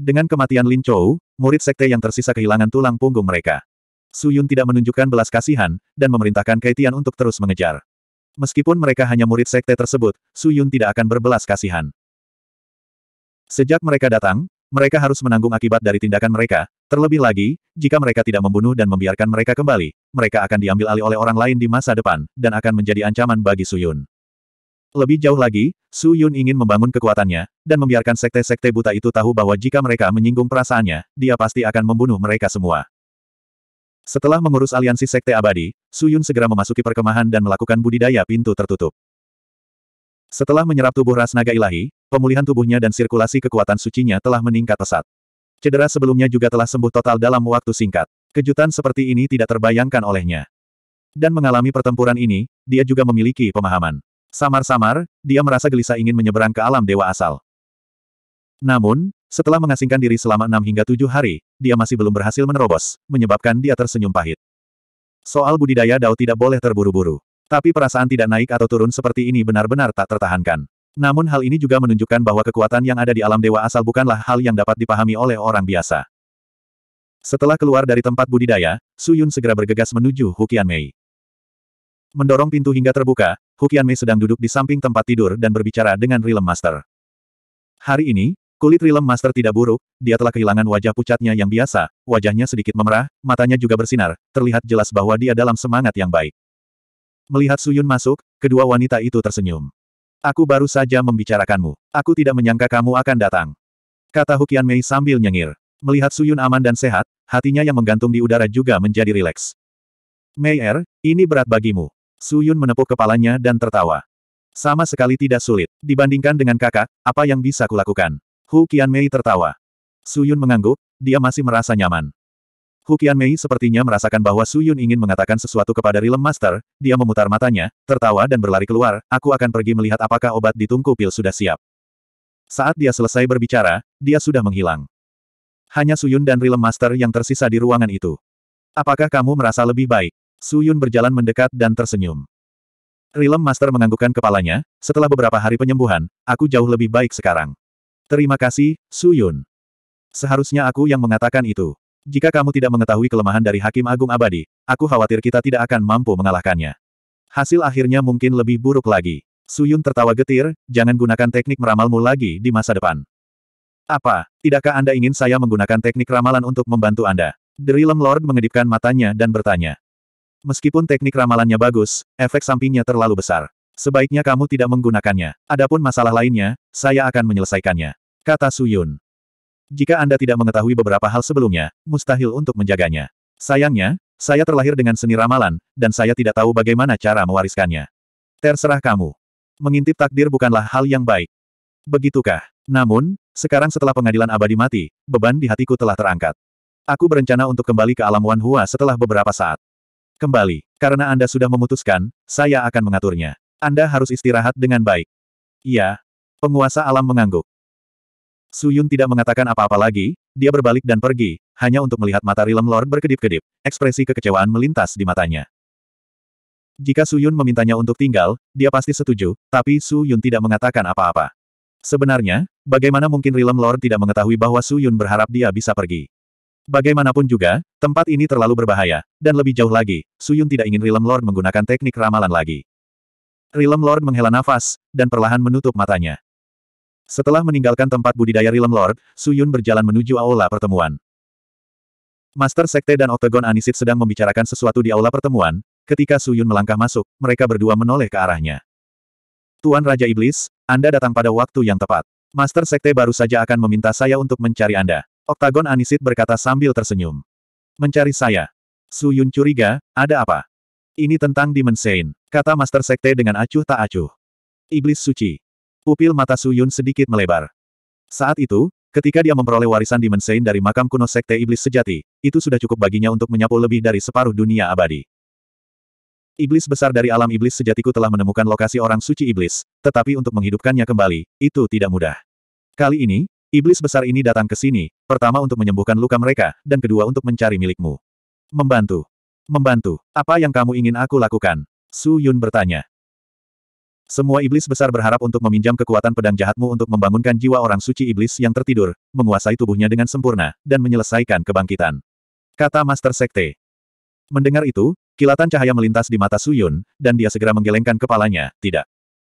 Dengan kematian Lin Chou, murid sekte yang tersisa kehilangan tulang punggung mereka. Su Yun tidak menunjukkan belas kasihan, dan memerintahkan Kaitian untuk terus mengejar. Meskipun mereka hanya murid sekte tersebut, Su Yun tidak akan berbelas kasihan. Sejak mereka datang, mereka harus menanggung akibat dari tindakan mereka, terlebih lagi, jika mereka tidak membunuh dan membiarkan mereka kembali, mereka akan diambil alih oleh orang lain di masa depan, dan akan menjadi ancaman bagi Su Yun. Lebih jauh lagi, Su Yun ingin membangun kekuatannya, dan membiarkan sekte-sekte buta itu tahu bahwa jika mereka menyinggung perasaannya, dia pasti akan membunuh mereka semua. Setelah mengurus aliansi sekte abadi, Su Yun segera memasuki perkemahan dan melakukan budidaya pintu tertutup. Setelah menyerap tubuh ras naga ilahi, pemulihan tubuhnya dan sirkulasi kekuatan sucinya telah meningkat pesat. Cedera sebelumnya juga telah sembuh total dalam waktu singkat. Kejutan seperti ini tidak terbayangkan olehnya. Dan mengalami pertempuran ini, dia juga memiliki pemahaman. Samar-samar, dia merasa gelisah ingin menyeberang ke alam dewa asal. Namun, setelah mengasingkan diri selama enam hingga tujuh hari, dia masih belum berhasil menerobos, menyebabkan dia tersenyum pahit. Soal budidaya Dao tidak boleh terburu-buru. Tapi perasaan tidak naik atau turun seperti ini benar-benar tak tertahankan. Namun hal ini juga menunjukkan bahwa kekuatan yang ada di alam dewa asal bukanlah hal yang dapat dipahami oleh orang biasa. Setelah keluar dari tempat budidaya, Su Yun segera bergegas menuju Hukian Mei. Mendorong pintu hingga terbuka, Hukian Mei sedang duduk di samping tempat tidur dan berbicara dengan Rilem Master. Hari ini, kulit Rilem Master tidak buruk, dia telah kehilangan wajah pucatnya yang biasa, wajahnya sedikit memerah, matanya juga bersinar, terlihat jelas bahwa dia dalam semangat yang baik. Melihat Suyun masuk, kedua wanita itu tersenyum. Aku baru saja membicarakanmu. Aku tidak menyangka kamu akan datang. Kata Hukian Mei sambil nyengir. Melihat Suyun aman dan sehat, hatinya yang menggantung di udara juga menjadi rileks. Mei Er, ini berat bagimu. Su Yun menepuk kepalanya dan tertawa. Sama sekali tidak sulit. Dibandingkan dengan kakak, apa yang bisa kulakukan? Hu Mei tertawa. Su Yun mengangguk, dia masih merasa nyaman. Hu Mei sepertinya merasakan bahwa Su Yun ingin mengatakan sesuatu kepada Realm Master, dia memutar matanya, tertawa dan berlari keluar, aku akan pergi melihat apakah obat di tungku pil sudah siap. Saat dia selesai berbicara, dia sudah menghilang. Hanya Su Yun dan Realm Master yang tersisa di ruangan itu. Apakah kamu merasa lebih baik? Su Yun berjalan mendekat dan tersenyum. Rillem Master menganggukkan kepalanya, setelah beberapa hari penyembuhan, aku jauh lebih baik sekarang. Terima kasih, Su Yun. Seharusnya aku yang mengatakan itu. Jika kamu tidak mengetahui kelemahan dari Hakim Agung Abadi, aku khawatir kita tidak akan mampu mengalahkannya. Hasil akhirnya mungkin lebih buruk lagi. Suyun tertawa getir, jangan gunakan teknik meramalmu lagi di masa depan. Apa, tidakkah Anda ingin saya menggunakan teknik ramalan untuk membantu Anda? The Realm Lord mengedipkan matanya dan bertanya. Meskipun teknik ramalannya bagus, efek sampingnya terlalu besar. Sebaiknya kamu tidak menggunakannya. Adapun masalah lainnya, saya akan menyelesaikannya. Kata Suyun. Jika Anda tidak mengetahui beberapa hal sebelumnya, mustahil untuk menjaganya. Sayangnya, saya terlahir dengan seni ramalan, dan saya tidak tahu bagaimana cara mewariskannya. Terserah kamu. Mengintip takdir bukanlah hal yang baik. Begitukah? Namun, sekarang setelah pengadilan abadi mati, beban di hatiku telah terangkat. Aku berencana untuk kembali ke alam Wan Hua setelah beberapa saat. Kembali, karena Anda sudah memutuskan, saya akan mengaturnya. Anda harus istirahat dengan baik. Iya. Penguasa alam mengangguk. Suyun tidak mengatakan apa-apa lagi, dia berbalik dan pergi, hanya untuk melihat mata Rilem Lord berkedip-kedip, ekspresi kekecewaan melintas di matanya. Jika Suyun memintanya untuk tinggal, dia pasti setuju, tapi Suyun tidak mengatakan apa-apa. Sebenarnya, bagaimana mungkin Rilem Lord tidak mengetahui bahwa Suyun berharap dia bisa pergi? Bagaimanapun juga, tempat ini terlalu berbahaya, dan lebih jauh lagi, Suyun tidak ingin Realm Lord menggunakan teknik ramalan lagi. Realm Lord menghela nafas, dan perlahan menutup matanya. Setelah meninggalkan tempat budidaya Realm Lord, Suyun berjalan menuju aula pertemuan. Master Sekte dan Octagon Anisit sedang membicarakan sesuatu di aula pertemuan, ketika Suyun melangkah masuk, mereka berdua menoleh ke arahnya. Tuan Raja Iblis, Anda datang pada waktu yang tepat. Master Sekte baru saja akan meminta saya untuk mencari Anda. Oktagon Anisit berkata sambil tersenyum. Mencari saya. Su Yun curiga, ada apa? Ini tentang Demon Sein, kata Master Sekte dengan acuh tak acuh. Iblis suci. Pupil mata Su Yun sedikit melebar. Saat itu, ketika dia memperoleh warisan Demon Sein dari makam kuno Sekte Iblis Sejati, itu sudah cukup baginya untuk menyapu lebih dari separuh dunia abadi. Iblis besar dari alam iblis sejatiku telah menemukan lokasi orang suci iblis, tetapi untuk menghidupkannya kembali, itu tidak mudah. Kali ini, Iblis besar ini datang ke sini, pertama untuk menyembuhkan luka mereka, dan kedua untuk mencari milikmu. Membantu. Membantu. Apa yang kamu ingin aku lakukan? Su Yun bertanya. Semua iblis besar berharap untuk meminjam kekuatan pedang jahatmu untuk membangunkan jiwa orang suci iblis yang tertidur, menguasai tubuhnya dengan sempurna, dan menyelesaikan kebangkitan. Kata Master Sekte. Mendengar itu, kilatan cahaya melintas di mata Su Yun dan dia segera menggelengkan kepalanya, tidak.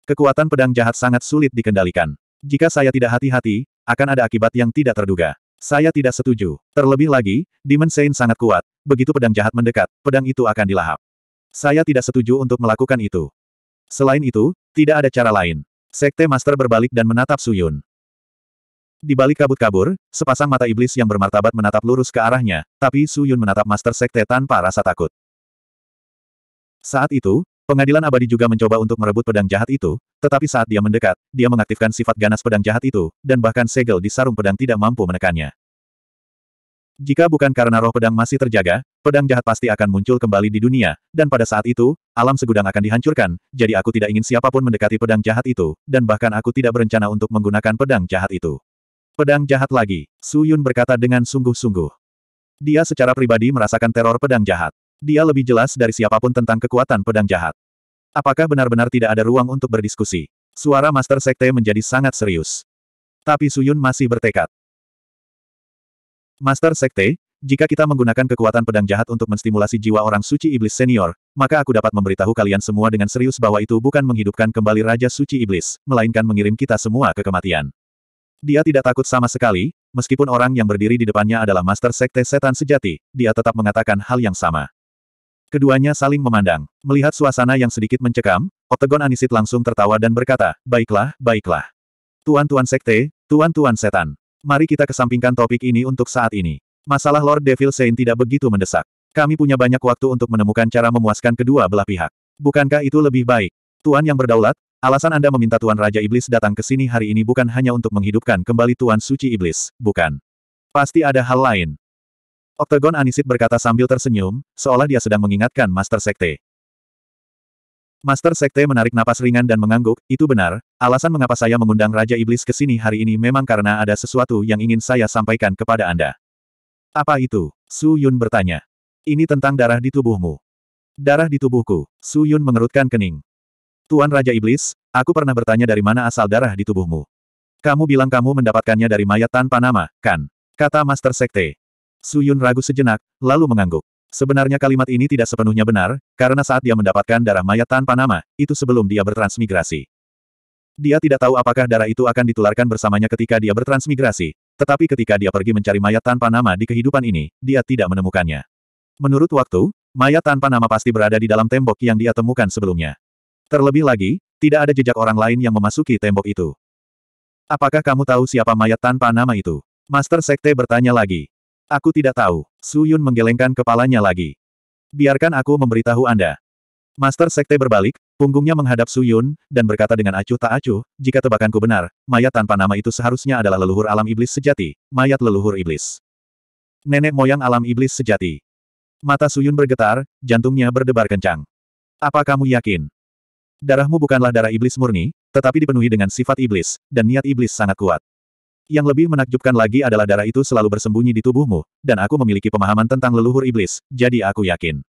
Kekuatan pedang jahat sangat sulit dikendalikan. Jika saya tidak hati-hati, akan ada akibat yang tidak terduga. Saya tidak setuju. Terlebih lagi, Demon Saint sangat kuat. Begitu pedang jahat mendekat, pedang itu akan dilahap. Saya tidak setuju untuk melakukan itu. Selain itu, tidak ada cara lain. Sekte Master berbalik dan menatap Suyun. Di balik kabut kabur, sepasang mata iblis yang bermartabat menatap lurus ke arahnya, tapi Suyun menatap Master Sekte tanpa rasa takut. Saat itu, Pengadilan abadi juga mencoba untuk merebut pedang jahat itu, tetapi saat dia mendekat, dia mengaktifkan sifat ganas pedang jahat itu, dan bahkan segel di sarung pedang tidak mampu menekannya. Jika bukan karena roh pedang masih terjaga, pedang jahat pasti akan muncul kembali di dunia, dan pada saat itu, alam segudang akan dihancurkan, jadi aku tidak ingin siapapun mendekati pedang jahat itu, dan bahkan aku tidak berencana untuk menggunakan pedang jahat itu. Pedang jahat lagi, Su Yun berkata dengan sungguh-sungguh. Dia secara pribadi merasakan teror pedang jahat dia lebih jelas dari siapapun tentang kekuatan pedang jahat. Apakah benar-benar tidak ada ruang untuk berdiskusi? Suara Master Sekte menjadi sangat serius. Tapi Suyun masih bertekad. Master Sekte, jika kita menggunakan kekuatan pedang jahat untuk menstimulasi jiwa orang suci iblis senior, maka aku dapat memberitahu kalian semua dengan serius bahwa itu bukan menghidupkan kembali Raja Suci Iblis, melainkan mengirim kita semua ke kematian. Dia tidak takut sama sekali, meskipun orang yang berdiri di depannya adalah Master Sekte Setan Sejati, dia tetap mengatakan hal yang sama. Keduanya saling memandang. Melihat suasana yang sedikit mencekam, Oktagon Anisit langsung tertawa dan berkata, Baiklah, baiklah. Tuan-tuan sekte, tuan-tuan setan. Mari kita kesampingkan topik ini untuk saat ini. Masalah Lord Devil Saint tidak begitu mendesak. Kami punya banyak waktu untuk menemukan cara memuaskan kedua belah pihak. Bukankah itu lebih baik? Tuan yang berdaulat, alasan Anda meminta Tuan Raja Iblis datang ke sini hari ini bukan hanya untuk menghidupkan kembali Tuan Suci Iblis, bukan? Pasti ada hal lain. Oktagon Anisit berkata sambil tersenyum, seolah dia sedang mengingatkan Master Sekte. Master Sekte menarik napas ringan dan mengangguk, itu benar, alasan mengapa saya mengundang Raja Iblis ke sini hari ini memang karena ada sesuatu yang ingin saya sampaikan kepada Anda. Apa itu? Su Yun bertanya. Ini tentang darah di tubuhmu. Darah di tubuhku. Su Yun mengerutkan kening. Tuan Raja Iblis, aku pernah bertanya dari mana asal darah di tubuhmu. Kamu bilang kamu mendapatkannya dari mayat tanpa nama, kan? Kata Master Sekte. Suyun ragu sejenak, lalu mengangguk. Sebenarnya kalimat ini tidak sepenuhnya benar, karena saat dia mendapatkan darah mayat tanpa nama, itu sebelum dia bertransmigrasi. Dia tidak tahu apakah darah itu akan ditularkan bersamanya ketika dia bertransmigrasi, tetapi ketika dia pergi mencari mayat tanpa nama di kehidupan ini, dia tidak menemukannya. Menurut waktu, mayat tanpa nama pasti berada di dalam tembok yang dia temukan sebelumnya. Terlebih lagi, tidak ada jejak orang lain yang memasuki tembok itu. Apakah kamu tahu siapa mayat tanpa nama itu? Master Sekte bertanya lagi. Aku tidak tahu. Su Yun menggelengkan kepalanya lagi. Biarkan aku memberitahu Anda. Master Sekte berbalik, punggungnya menghadap Su Yun, dan berkata dengan acuh tak acuh, jika tebakanku benar, mayat tanpa nama itu seharusnya adalah leluhur alam iblis sejati, mayat leluhur iblis. Nenek moyang alam iblis sejati. Mata Su Yun bergetar, jantungnya berdebar kencang. Apa kamu yakin? Darahmu bukanlah darah iblis murni, tetapi dipenuhi dengan sifat iblis, dan niat iblis sangat kuat. Yang lebih menakjubkan lagi adalah darah itu selalu bersembunyi di tubuhmu, dan aku memiliki pemahaman tentang leluhur iblis, jadi aku yakin.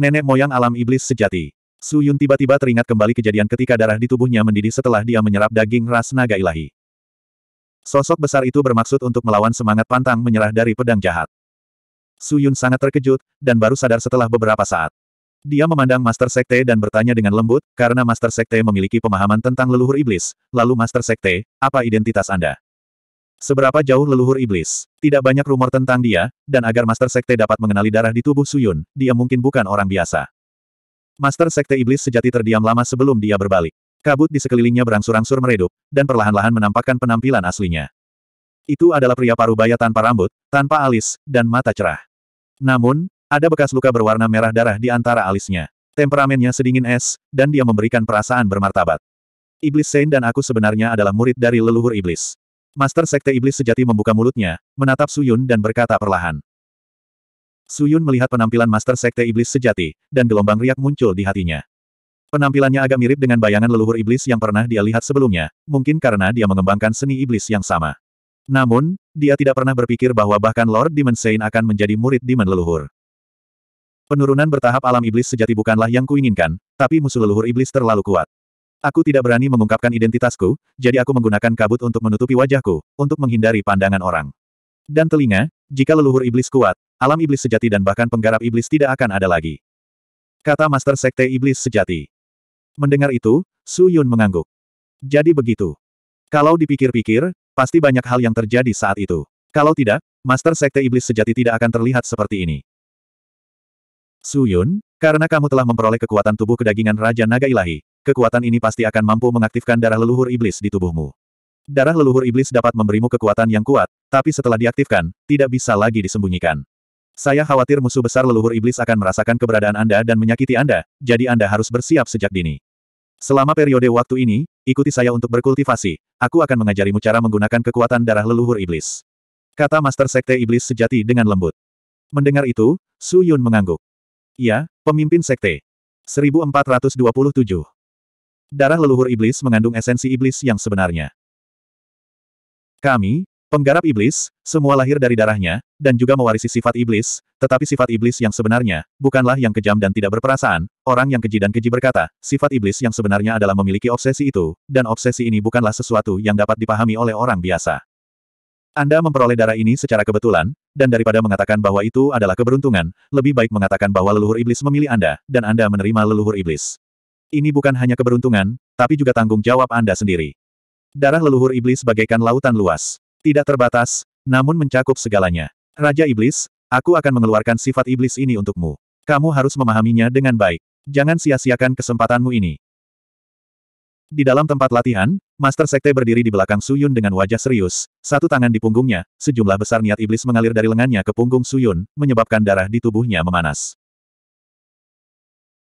Nenek moyang alam iblis sejati. Su Yun tiba-tiba teringat kembali kejadian ketika darah di tubuhnya mendidih setelah dia menyerap daging ras naga ilahi. Sosok besar itu bermaksud untuk melawan semangat pantang menyerah dari pedang jahat. Su Yun sangat terkejut, dan baru sadar setelah beberapa saat. Dia memandang Master Sekte dan bertanya dengan lembut, karena Master Sekte memiliki pemahaman tentang leluhur iblis. Lalu Master Sekte, apa identitas Anda? Seberapa jauh leluhur iblis? Tidak banyak rumor tentang dia, dan agar Master Sekte dapat mengenali darah di tubuh Suyun, dia mungkin bukan orang biasa. Master Sekte Iblis sejati terdiam lama sebelum dia berbalik. Kabut di sekelilingnya berangsur-angsur meredup, dan perlahan-lahan menampakkan penampilan aslinya. Itu adalah pria paruh baya tanpa rambut, tanpa alis, dan mata cerah. Namun, ada bekas luka berwarna merah darah di antara alisnya. Temperamennya sedingin es, dan dia memberikan perasaan bermartabat. Iblis Sein dan aku sebenarnya adalah murid dari leluhur iblis. Master Sekte Iblis Sejati membuka mulutnya, menatap Suyun dan berkata perlahan. Suyun melihat penampilan Master Sekte Iblis Sejati, dan gelombang riak muncul di hatinya. Penampilannya agak mirip dengan bayangan leluhur iblis yang pernah dia lihat sebelumnya, mungkin karena dia mengembangkan seni iblis yang sama. Namun, dia tidak pernah berpikir bahwa bahkan Lord Demon Sein akan menjadi murid Demon leluhur. Penurunan bertahap alam iblis sejati bukanlah yang kuinginkan, tapi musuh leluhur iblis terlalu kuat. Aku tidak berani mengungkapkan identitasku, jadi aku menggunakan kabut untuk menutupi wajahku, untuk menghindari pandangan orang. Dan telinga, jika leluhur iblis kuat, alam iblis sejati dan bahkan penggarap iblis tidak akan ada lagi. Kata Master Sekte Iblis Sejati. Mendengar itu, Su Yun mengangguk. Jadi begitu. Kalau dipikir-pikir, pasti banyak hal yang terjadi saat itu. Kalau tidak, Master Sekte Iblis Sejati tidak akan terlihat seperti ini. Su Yun, karena kamu telah memperoleh kekuatan tubuh kedagingan Raja Naga Ilahi, kekuatan ini pasti akan mampu mengaktifkan darah leluhur iblis di tubuhmu. Darah leluhur iblis dapat memberimu kekuatan yang kuat, tapi setelah diaktifkan, tidak bisa lagi disembunyikan. Saya khawatir musuh besar leluhur iblis akan merasakan keberadaan Anda dan menyakiti Anda, jadi Anda harus bersiap sejak dini. Selama periode waktu ini, ikuti saya untuk berkultivasi, aku akan mengajarimu cara menggunakan kekuatan darah leluhur iblis. Kata Master Sekte Iblis sejati dengan lembut. Mendengar itu, Su Yun mengangguk. Ya, pemimpin Sekte. 1427 Darah leluhur iblis mengandung esensi iblis yang sebenarnya. Kami, penggarap iblis, semua lahir dari darahnya, dan juga mewarisi sifat iblis, tetapi sifat iblis yang sebenarnya, bukanlah yang kejam dan tidak berperasaan, orang yang keji dan keji berkata, sifat iblis yang sebenarnya adalah memiliki obsesi itu, dan obsesi ini bukanlah sesuatu yang dapat dipahami oleh orang biasa. Anda memperoleh darah ini secara kebetulan, dan daripada mengatakan bahwa itu adalah keberuntungan, lebih baik mengatakan bahwa leluhur iblis memilih Anda, dan Anda menerima leluhur iblis. Ini bukan hanya keberuntungan, tapi juga tanggung jawab Anda sendiri. Darah leluhur iblis bagaikan lautan luas. Tidak terbatas, namun mencakup segalanya. Raja Iblis, aku akan mengeluarkan sifat iblis ini untukmu. Kamu harus memahaminya dengan baik. Jangan sia-siakan kesempatanmu ini. Di dalam tempat latihan, Master Sekte berdiri di belakang Suyun dengan wajah serius, satu tangan di punggungnya, sejumlah besar niat iblis mengalir dari lengannya ke punggung Suyun, menyebabkan darah di tubuhnya memanas.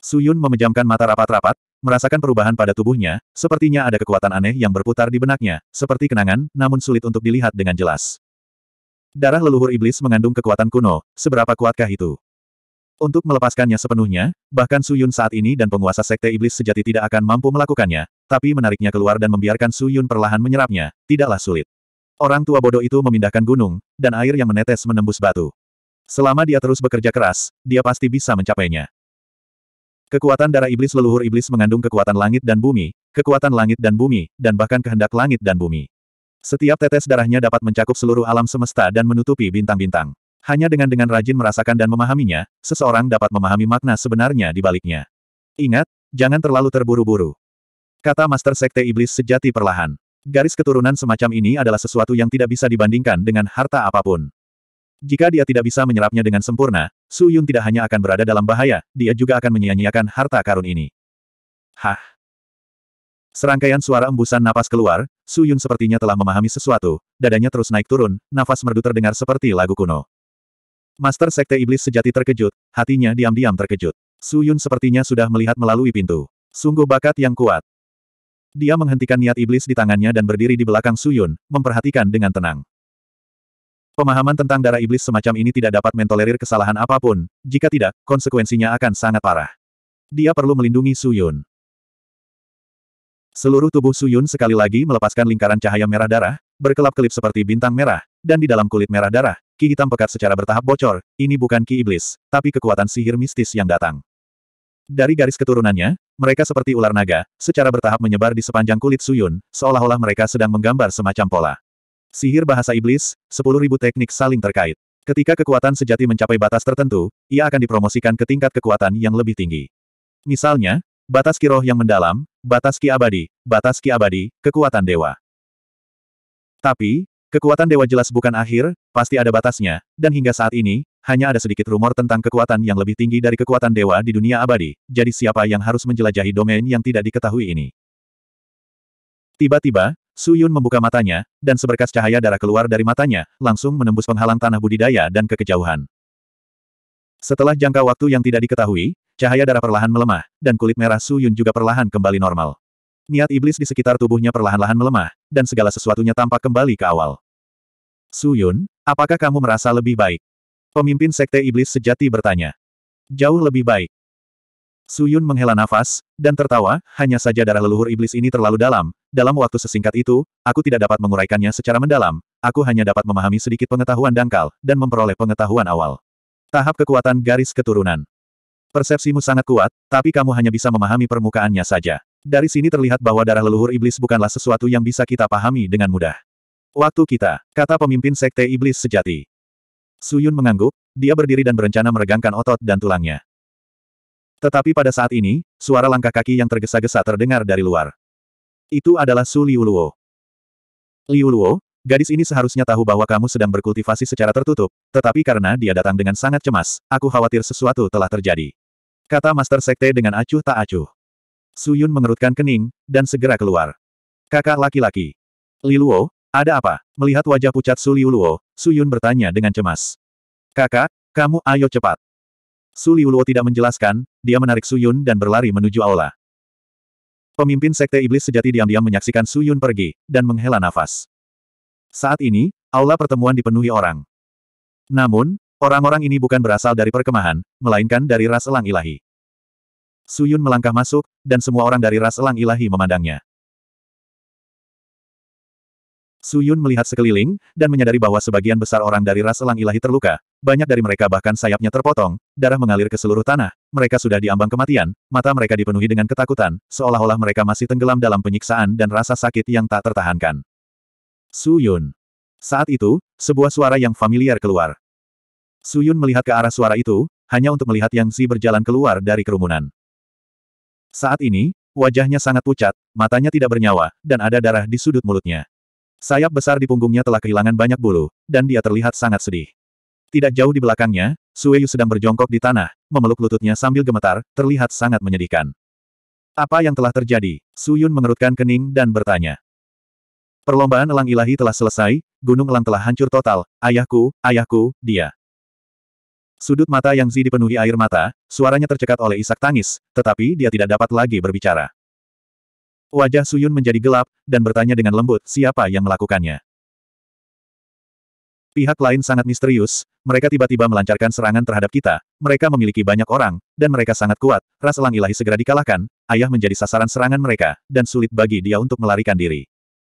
Suyun memejamkan mata rapat-rapat, merasakan perubahan pada tubuhnya, sepertinya ada kekuatan aneh yang berputar di benaknya, seperti kenangan, namun sulit untuk dilihat dengan jelas. Darah leluhur iblis mengandung kekuatan kuno, seberapa kuatkah itu? Untuk melepaskannya sepenuhnya, bahkan Suyun saat ini dan penguasa sekte iblis sejati tidak akan mampu melakukannya, tapi menariknya keluar dan membiarkan Suyun perlahan menyerapnya, tidaklah sulit. Orang tua bodoh itu memindahkan gunung, dan air yang menetes menembus batu. Selama dia terus bekerja keras, dia pasti bisa mencapainya. Kekuatan darah iblis leluhur iblis mengandung kekuatan langit dan bumi, kekuatan langit dan bumi, dan bahkan kehendak langit dan bumi. Setiap tetes darahnya dapat mencakup seluruh alam semesta dan menutupi bintang-bintang. Hanya dengan dengan rajin merasakan dan memahaminya, seseorang dapat memahami makna sebenarnya di baliknya. Ingat, jangan terlalu terburu-buru. Kata Master Sekte Iblis sejati perlahan. Garis keturunan semacam ini adalah sesuatu yang tidak bisa dibandingkan dengan harta apapun. Jika dia tidak bisa menyerapnya dengan sempurna, Su Yun tidak hanya akan berada dalam bahaya, dia juga akan menyia-nyiakan harta karun ini. Hah? Serangkaian suara embusan napas keluar, Su Yun sepertinya telah memahami sesuatu, dadanya terus naik turun, nafas merdu terdengar seperti lagu kuno. Master Sekte Iblis sejati terkejut, hatinya diam-diam terkejut. Su Yun sepertinya sudah melihat melalui pintu. Sungguh bakat yang kuat. Dia menghentikan niat iblis di tangannya dan berdiri di belakang Su Yun, memperhatikan dengan tenang. Pemahaman tentang darah iblis semacam ini tidak dapat mentolerir kesalahan apapun, jika tidak, konsekuensinya akan sangat parah. Dia perlu melindungi Suyun. Seluruh tubuh Suyun sekali lagi melepaskan lingkaran cahaya merah darah, berkelap-kelip seperti bintang merah, dan di dalam kulit merah darah, ki hitam pekat secara bertahap bocor, ini bukan ki iblis, tapi kekuatan sihir mistis yang datang. Dari garis keturunannya, mereka seperti ular naga, secara bertahap menyebar di sepanjang kulit Suyun, seolah-olah mereka sedang menggambar semacam pola. Sihir bahasa iblis, 10.000 teknik saling terkait. Ketika kekuatan sejati mencapai batas tertentu, ia akan dipromosikan ke tingkat kekuatan yang lebih tinggi. Misalnya, batas kiroh yang mendalam, batas ki abadi, batas ki abadi, kekuatan dewa. Tapi, kekuatan dewa jelas bukan akhir, pasti ada batasnya, dan hingga saat ini, hanya ada sedikit rumor tentang kekuatan yang lebih tinggi dari kekuatan dewa di dunia abadi, jadi siapa yang harus menjelajahi domain yang tidak diketahui ini? Tiba-tiba, Su Yun membuka matanya, dan seberkas cahaya darah keluar dari matanya, langsung menembus penghalang tanah budidaya dan kekejauhan. Setelah jangka waktu yang tidak diketahui, cahaya darah perlahan melemah, dan kulit merah Su Yun juga perlahan kembali normal. Niat iblis di sekitar tubuhnya perlahan-lahan melemah, dan segala sesuatunya tampak kembali ke awal. Su Yun, apakah kamu merasa lebih baik? Pemimpin Sekte Iblis Sejati bertanya. Jauh lebih baik. Su Yun menghela nafas, dan tertawa, hanya saja darah leluhur iblis ini terlalu dalam, dalam waktu sesingkat itu, aku tidak dapat menguraikannya secara mendalam, aku hanya dapat memahami sedikit pengetahuan dangkal, dan memperoleh pengetahuan awal. Tahap kekuatan garis keturunan. Persepsimu sangat kuat, tapi kamu hanya bisa memahami permukaannya saja. Dari sini terlihat bahwa darah leluhur iblis bukanlah sesuatu yang bisa kita pahami dengan mudah. Waktu kita, kata pemimpin sekte iblis sejati. Suyun mengangguk, dia berdiri dan berencana meregangkan otot dan tulangnya. Tetapi pada saat ini, suara langkah kaki yang tergesa-gesa terdengar dari luar. Itu adalah Su Liuluo. Liuluo, gadis ini seharusnya tahu bahwa kamu sedang berkultivasi secara tertutup, tetapi karena dia datang dengan sangat cemas, aku khawatir sesuatu telah terjadi. Kata Master Sekte dengan acuh tak acuh. Su Yun mengerutkan kening, dan segera keluar. Kakak laki-laki. Luo, ada apa? Melihat wajah pucat Su Liuluo, Yun bertanya dengan cemas. Kakak, kamu ayo cepat. Su Liuluo tidak menjelaskan, dia menarik Su Yun dan berlari menuju aula. Pemimpin Sekte Iblis Sejati diam-diam menyaksikan Su Yun pergi, dan menghela nafas. Saat ini, aula pertemuan dipenuhi orang. Namun, orang-orang ini bukan berasal dari perkemahan, melainkan dari ras elang ilahi. Su Yun melangkah masuk, dan semua orang dari ras elang ilahi memandangnya. Su Yun melihat sekeliling, dan menyadari bahwa sebagian besar orang dari ras elang ilahi terluka, banyak dari mereka bahkan sayapnya terpotong, darah mengalir ke seluruh tanah, mereka sudah diambang kematian, mata mereka dipenuhi dengan ketakutan, seolah-olah mereka masih tenggelam dalam penyiksaan dan rasa sakit yang tak tertahankan. Su Yun. Saat itu, sebuah suara yang familiar keluar. Su Yun melihat ke arah suara itu, hanya untuk melihat Yang Zi berjalan keluar dari kerumunan. Saat ini, wajahnya sangat pucat, matanya tidak bernyawa, dan ada darah di sudut mulutnya. Sayap besar di punggungnya telah kehilangan banyak bulu, dan dia terlihat sangat sedih. Tidak jauh di belakangnya, Sueyu sedang berjongkok di tanah, memeluk lututnya sambil gemetar, terlihat sangat menyedihkan. Apa yang telah terjadi? Suyun mengerutkan kening dan bertanya. Perlombaan elang ilahi telah selesai, gunung elang telah hancur total, ayahku, ayahku, dia. Sudut mata yang Zi dipenuhi air mata, suaranya tercekat oleh isak tangis, tetapi dia tidak dapat lagi berbicara. Wajah Suyun menjadi gelap, dan bertanya dengan lembut siapa yang melakukannya. Pihak lain sangat misterius, mereka tiba-tiba melancarkan serangan terhadap kita, mereka memiliki banyak orang, dan mereka sangat kuat, ras elang ilahi segera dikalahkan, ayah menjadi sasaran serangan mereka, dan sulit bagi dia untuk melarikan diri.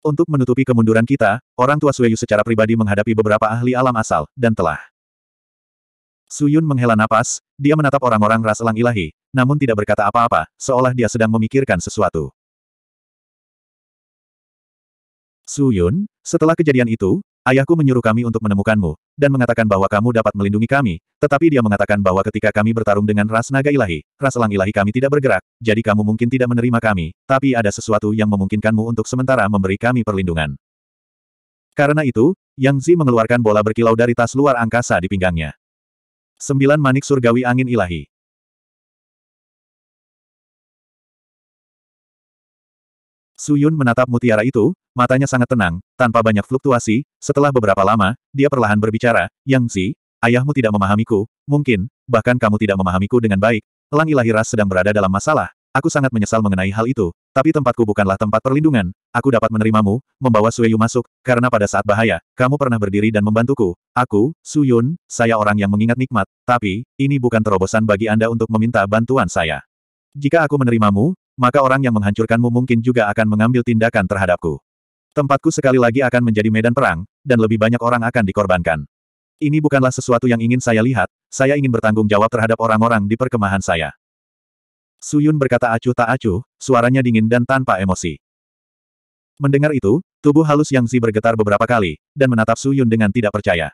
Untuk menutupi kemunduran kita, orang tua Sueyu secara pribadi menghadapi beberapa ahli alam asal, dan telah. Suyun menghela napas, dia menatap orang-orang ras elang ilahi, namun tidak berkata apa-apa, seolah dia sedang memikirkan sesuatu. Suyun, setelah kejadian itu, Ayahku menyuruh kami untuk menemukanmu, dan mengatakan bahwa kamu dapat melindungi kami, tetapi dia mengatakan bahwa ketika kami bertarung dengan ras naga ilahi, ras elang ilahi kami tidak bergerak, jadi kamu mungkin tidak menerima kami, tapi ada sesuatu yang memungkinkanmu untuk sementara memberi kami perlindungan. Karena itu, Yang Zi mengeluarkan bola berkilau dari tas luar angkasa di pinggangnya. Sembilan manik surgawi angin ilahi. Suyun menatap mutiara itu, matanya sangat tenang, tanpa banyak fluktuasi, setelah beberapa lama, dia perlahan berbicara, Yang Zi, ayahmu tidak memahamiku, mungkin, bahkan kamu tidak memahamiku dengan baik, Lang ilahi ras sedang berada dalam masalah, aku sangat menyesal mengenai hal itu, tapi tempatku bukanlah tempat perlindungan, aku dapat menerimamu, membawa Sueyu masuk, karena pada saat bahaya, kamu pernah berdiri dan membantuku, aku, Suyun, saya orang yang mengingat nikmat, tapi, ini bukan terobosan bagi Anda untuk meminta bantuan saya. Jika aku menerimamu, maka orang yang menghancurkanmu mungkin juga akan mengambil tindakan terhadapku. Tempatku sekali lagi akan menjadi medan perang, dan lebih banyak orang akan dikorbankan. Ini bukanlah sesuatu yang ingin saya lihat, saya ingin bertanggung jawab terhadap orang-orang di perkemahan saya. Suyun berkata acuh tak acuh, suaranya dingin dan tanpa emosi. Mendengar itu, tubuh halus Yang Zi bergetar beberapa kali, dan menatap Suyun dengan tidak percaya.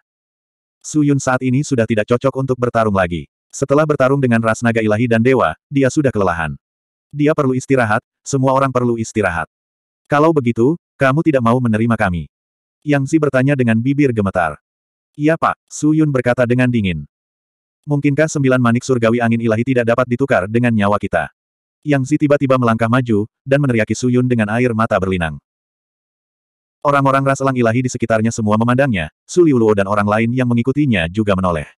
Suyun saat ini sudah tidak cocok untuk bertarung lagi. Setelah bertarung dengan ras naga ilahi dan dewa, dia sudah kelelahan. Dia perlu istirahat, semua orang perlu istirahat. Kalau begitu, kamu tidak mau menerima kami. Yang Si bertanya dengan bibir gemetar. Iya Pak, Su Yun berkata dengan dingin. Mungkinkah sembilan manik surgawi angin ilahi tidak dapat ditukar dengan nyawa kita? Yang Si tiba-tiba melangkah maju, dan meneriaki Su Yun dengan air mata berlinang. Orang-orang ras elang ilahi di sekitarnya semua memandangnya, Su Liuluo dan orang lain yang mengikutinya juga menoleh.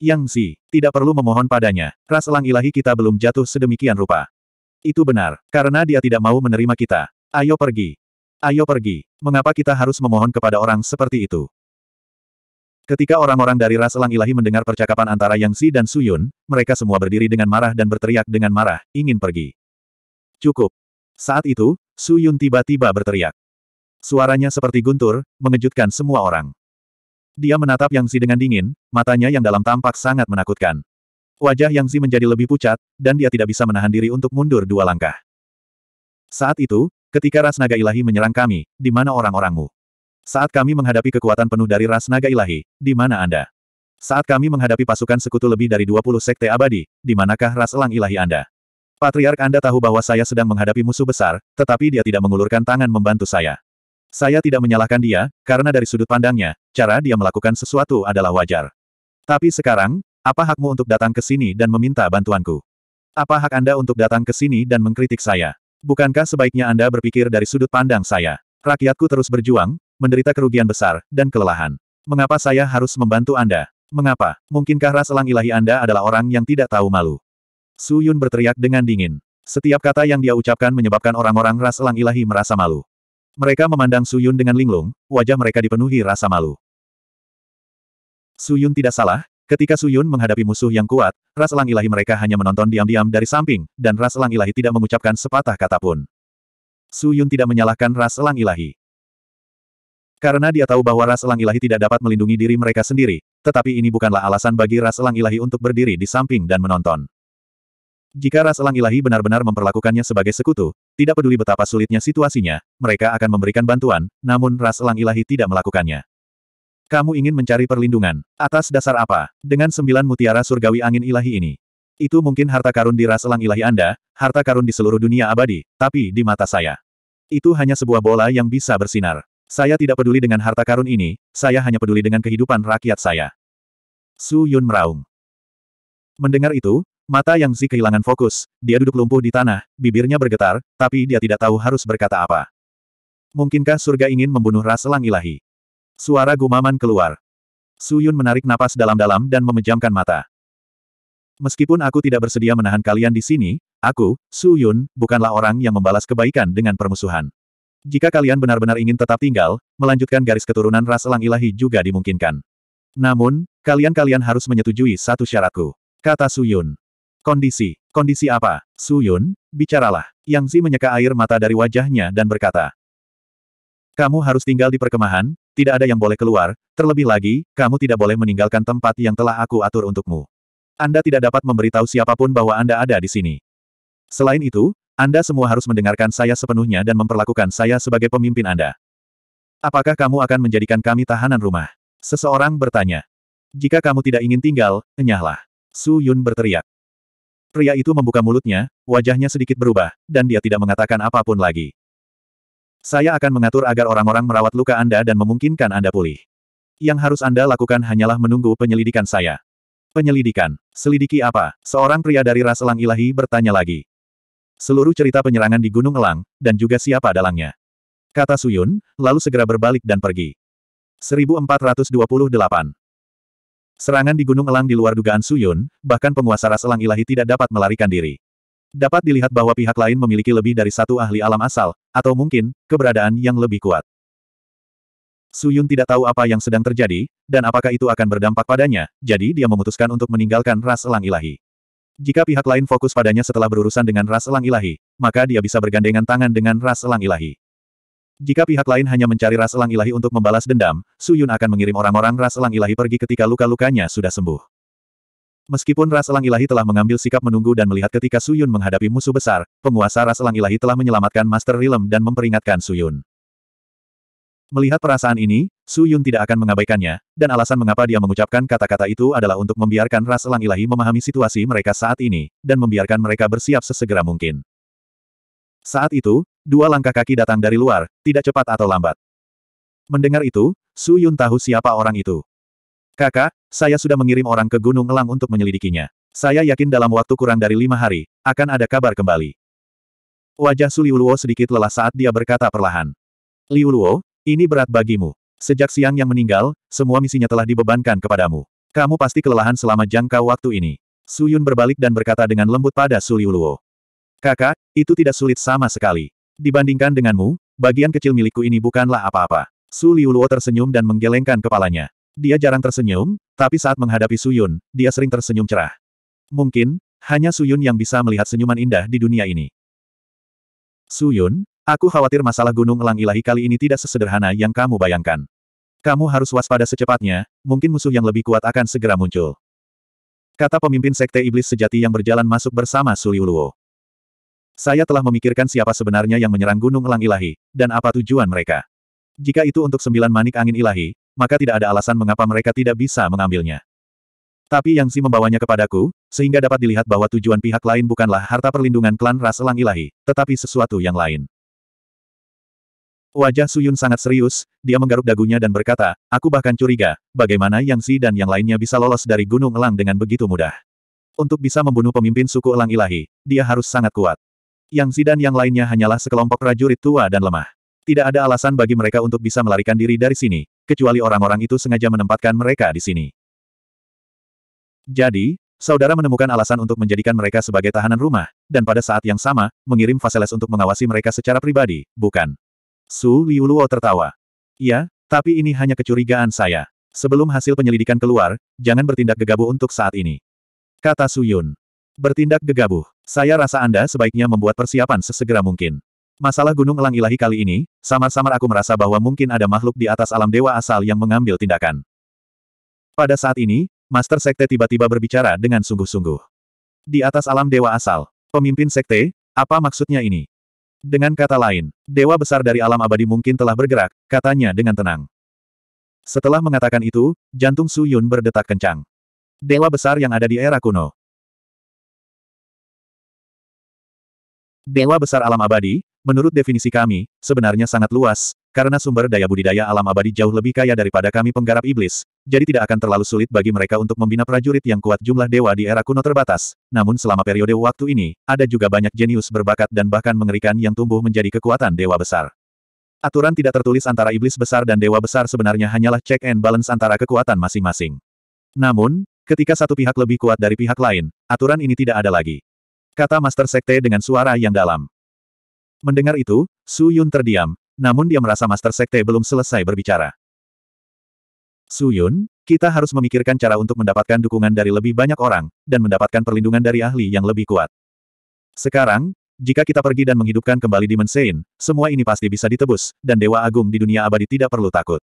Yang Si, tidak perlu memohon padanya, ras elang ilahi kita belum jatuh sedemikian rupa. Itu benar, karena dia tidak mau menerima kita. Ayo pergi. Ayo pergi. Mengapa kita harus memohon kepada orang seperti itu? Ketika orang-orang dari ras elang ilahi mendengar percakapan antara Yang Si dan Suyun, mereka semua berdiri dengan marah dan berteriak dengan marah, ingin pergi. Cukup. Saat itu, Suyun tiba-tiba berteriak. Suaranya seperti guntur, mengejutkan semua orang. Dia menatap Yang Si dengan dingin, matanya yang dalam tampak sangat menakutkan. Wajah Yang Zi menjadi lebih pucat, dan dia tidak bisa menahan diri untuk mundur dua langkah. Saat itu, ketika ras naga ilahi menyerang kami, di mana orang-orangmu? Saat kami menghadapi kekuatan penuh dari ras naga ilahi, di mana Anda? Saat kami menghadapi pasukan sekutu lebih dari 20 sekte abadi, di manakah ras elang ilahi Anda? Patriark Anda tahu bahwa saya sedang menghadapi musuh besar, tetapi dia tidak mengulurkan tangan membantu saya. Saya tidak menyalahkan dia, karena dari sudut pandangnya, cara dia melakukan sesuatu adalah wajar. Tapi sekarang, apa hakmu untuk datang ke sini dan meminta bantuanku? Apa hak Anda untuk datang ke sini dan mengkritik saya? Bukankah sebaiknya Anda berpikir dari sudut pandang saya? Rakyatku terus berjuang, menderita kerugian besar, dan kelelahan. Mengapa saya harus membantu Anda? Mengapa? Mungkinkah ras elang ilahi Anda adalah orang yang tidak tahu malu? Su Yun berteriak dengan dingin. Setiap kata yang dia ucapkan menyebabkan orang-orang ras elang ilahi merasa malu. Mereka memandang Su Yun dengan linglung, wajah mereka dipenuhi rasa malu. Su Yun tidak salah, Ketika Suyun menghadapi musuh yang kuat, ras elang ilahi mereka hanya menonton diam-diam dari samping, dan ras elang ilahi tidak mengucapkan sepatah kata pun. Suyun tidak menyalahkan ras elang ilahi. Karena dia tahu bahwa ras elang ilahi tidak dapat melindungi diri mereka sendiri, tetapi ini bukanlah alasan bagi ras elang ilahi untuk berdiri di samping dan menonton. Jika ras elang ilahi benar-benar memperlakukannya sebagai sekutu, tidak peduli betapa sulitnya situasinya, mereka akan memberikan bantuan, namun ras elang ilahi tidak melakukannya. Kamu ingin mencari perlindungan. Atas dasar apa? Dengan sembilan mutiara surgawi angin ilahi ini. Itu mungkin harta karun di ras elang ilahi Anda, harta karun di seluruh dunia abadi, tapi di mata saya. Itu hanya sebuah bola yang bisa bersinar. Saya tidak peduli dengan harta karun ini, saya hanya peduli dengan kehidupan rakyat saya. Su Yun meraung. Mendengar itu, mata Yang Zi kehilangan fokus, dia duduk lumpuh di tanah, bibirnya bergetar, tapi dia tidak tahu harus berkata apa. Mungkinkah surga ingin membunuh ras elang ilahi? Suara gumaman keluar. Suyun menarik napas dalam-dalam dan memejamkan mata. Meskipun aku tidak bersedia menahan kalian di sini, aku, Suyun, bukanlah orang yang membalas kebaikan dengan permusuhan. Jika kalian benar-benar ingin tetap tinggal, melanjutkan garis keturunan ras elang ilahi juga dimungkinkan. Namun, kalian-kalian harus menyetujui satu syaratku. Kata Suyun. Kondisi. Kondisi apa? Suyun, bicaralah. Yang Zi menyeka air mata dari wajahnya dan berkata. Kamu harus tinggal di perkemahan, tidak ada yang boleh keluar, terlebih lagi, kamu tidak boleh meninggalkan tempat yang telah aku atur untukmu. Anda tidak dapat memberitahu siapapun bahwa Anda ada di sini. Selain itu, Anda semua harus mendengarkan saya sepenuhnya dan memperlakukan saya sebagai pemimpin Anda. Apakah kamu akan menjadikan kami tahanan rumah? Seseorang bertanya. Jika kamu tidak ingin tinggal, enyahlah. Su Yun berteriak. Pria itu membuka mulutnya, wajahnya sedikit berubah, dan dia tidak mengatakan apapun lagi. Saya akan mengatur agar orang-orang merawat luka Anda dan memungkinkan Anda pulih. Yang harus Anda lakukan hanyalah menunggu penyelidikan saya. Penyelidikan. Selidiki apa? Seorang pria dari ras elang ilahi bertanya lagi. Seluruh cerita penyerangan di Gunung Elang, dan juga siapa dalangnya. Kata Suyun, lalu segera berbalik dan pergi. 1428 Serangan di Gunung Elang di luar dugaan Suyun, bahkan penguasa ras elang ilahi tidak dapat melarikan diri dapat dilihat bahwa pihak lain memiliki lebih dari satu ahli alam asal, atau mungkin, keberadaan yang lebih kuat. Suyun tidak tahu apa yang sedang terjadi, dan apakah itu akan berdampak padanya, jadi dia memutuskan untuk meninggalkan ras elang ilahi. Jika pihak lain fokus padanya setelah berurusan dengan ras elang ilahi, maka dia bisa bergandengan tangan dengan ras elang ilahi. Jika pihak lain hanya mencari ras elang ilahi untuk membalas dendam, Suyun akan mengirim orang-orang ras elang ilahi pergi ketika luka-lukanya sudah sembuh. Meskipun ras elang ilahi telah mengambil sikap menunggu dan melihat ketika Suyun menghadapi musuh besar, penguasa ras elang ilahi telah menyelamatkan Master Realm dan memperingatkan Suyun. Melihat perasaan ini, Suyun tidak akan mengabaikannya, dan alasan mengapa dia mengucapkan kata-kata itu adalah untuk membiarkan ras elang ilahi memahami situasi mereka saat ini, dan membiarkan mereka bersiap sesegera mungkin. Saat itu, dua langkah kaki datang dari luar, tidak cepat atau lambat. Mendengar itu, Suyun tahu siapa orang itu. Kakak, saya sudah mengirim orang ke Gunung Elang untuk menyelidikinya. Saya yakin dalam waktu kurang dari lima hari, akan ada kabar kembali. Wajah Su Liuluo sedikit lelah saat dia berkata perlahan. Liu Liuluo, ini berat bagimu. Sejak siang yang meninggal, semua misinya telah dibebankan kepadamu. Kamu pasti kelelahan selama jangka waktu ini. Su Yun berbalik dan berkata dengan lembut pada Su Liuluo. Kakak, itu tidak sulit sama sekali. Dibandingkan denganmu, bagian kecil milikku ini bukanlah apa-apa. Su Liuluo tersenyum dan menggelengkan kepalanya. Dia jarang tersenyum, tapi saat menghadapi Suyun, dia sering tersenyum cerah. Mungkin, hanya Suyun yang bisa melihat senyuman indah di dunia ini. Suyun, aku khawatir masalah Gunung Elang Ilahi kali ini tidak sesederhana yang kamu bayangkan. Kamu harus waspada secepatnya, mungkin musuh yang lebih kuat akan segera muncul. Kata pemimpin Sekte Iblis Sejati yang berjalan masuk bersama Suliuluo. Saya telah memikirkan siapa sebenarnya yang menyerang Gunung Elang Ilahi, dan apa tujuan mereka. Jika itu untuk sembilan manik angin ilahi, maka tidak ada alasan mengapa mereka tidak bisa mengambilnya. Tapi Yang Si membawanya kepadaku, sehingga dapat dilihat bahwa tujuan pihak lain bukanlah harta perlindungan klan ras elang ilahi, tetapi sesuatu yang lain. Wajah Suyun sangat serius, dia menggaruk dagunya dan berkata, aku bahkan curiga, bagaimana Yang Si dan yang lainnya bisa lolos dari Gunung Elang dengan begitu mudah. Untuk bisa membunuh pemimpin suku Elang Ilahi, dia harus sangat kuat. Yang Si dan yang lainnya hanyalah sekelompok prajurit tua dan lemah. Tidak ada alasan bagi mereka untuk bisa melarikan diri dari sini, kecuali orang-orang itu sengaja menempatkan mereka di sini. Jadi, saudara menemukan alasan untuk menjadikan mereka sebagai tahanan rumah, dan pada saat yang sama, mengirim Faseles untuk mengawasi mereka secara pribadi, bukan? Su Liuluo tertawa. Ya, tapi ini hanya kecurigaan saya. Sebelum hasil penyelidikan keluar, jangan bertindak gegabah untuk saat ini. Kata Su Yun. Bertindak gegabah, saya rasa Anda sebaiknya membuat persiapan sesegera mungkin. Masalah Gunung Elang Ilahi kali ini, samar-samar aku merasa bahwa mungkin ada makhluk di atas alam dewa asal yang mengambil tindakan. Pada saat ini, Master Sekte tiba-tiba berbicara dengan sungguh-sungguh. Di atas alam dewa asal, pemimpin Sekte, apa maksudnya ini? Dengan kata lain, dewa besar dari alam abadi mungkin telah bergerak, katanya dengan tenang. Setelah mengatakan itu, jantung Su Yun berdetak kencang. Dewa besar yang ada di era kuno, Dewa besar alam abadi, Menurut definisi kami, sebenarnya sangat luas, karena sumber daya budidaya alam abadi jauh lebih kaya daripada kami penggarap iblis, jadi tidak akan terlalu sulit bagi mereka untuk membina prajurit yang kuat jumlah dewa di era kuno terbatas. Namun selama periode waktu ini, ada juga banyak jenius berbakat dan bahkan mengerikan yang tumbuh menjadi kekuatan dewa besar. Aturan tidak tertulis antara iblis besar dan dewa besar sebenarnya hanyalah check and balance antara kekuatan masing-masing. Namun, ketika satu pihak lebih kuat dari pihak lain, aturan ini tidak ada lagi. Kata Master Sekte dengan suara yang dalam. Mendengar itu, Su Yun terdiam, namun dia merasa Master Sekte belum selesai berbicara. Su Yun, kita harus memikirkan cara untuk mendapatkan dukungan dari lebih banyak orang, dan mendapatkan perlindungan dari ahli yang lebih kuat. Sekarang, jika kita pergi dan menghidupkan kembali Dimension, semua ini pasti bisa ditebus, dan Dewa Agung di dunia abadi tidak perlu takut.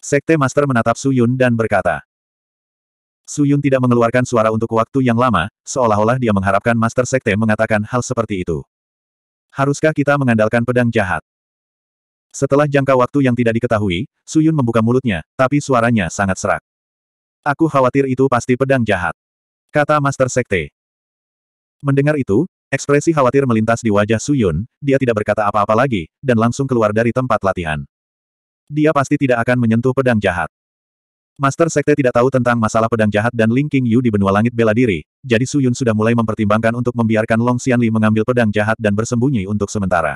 Sekte Master menatap Su Yun dan berkata. Su Yun tidak mengeluarkan suara untuk waktu yang lama, seolah-olah dia mengharapkan Master Sekte mengatakan hal seperti itu. Haruskah kita mengandalkan pedang jahat? Setelah jangka waktu yang tidak diketahui, Suyun membuka mulutnya, tapi suaranya sangat serak. Aku khawatir itu pasti pedang jahat. Kata Master Sekte. Mendengar itu, ekspresi khawatir melintas di wajah Suyun, dia tidak berkata apa-apa lagi, dan langsung keluar dari tempat latihan. Dia pasti tidak akan menyentuh pedang jahat. Master Sekte tidak tahu tentang masalah pedang jahat dan Ling King Yu di benua langit bela diri, jadi Su Yun sudah mulai mempertimbangkan untuk membiarkan Long Xianli mengambil pedang jahat dan bersembunyi untuk sementara.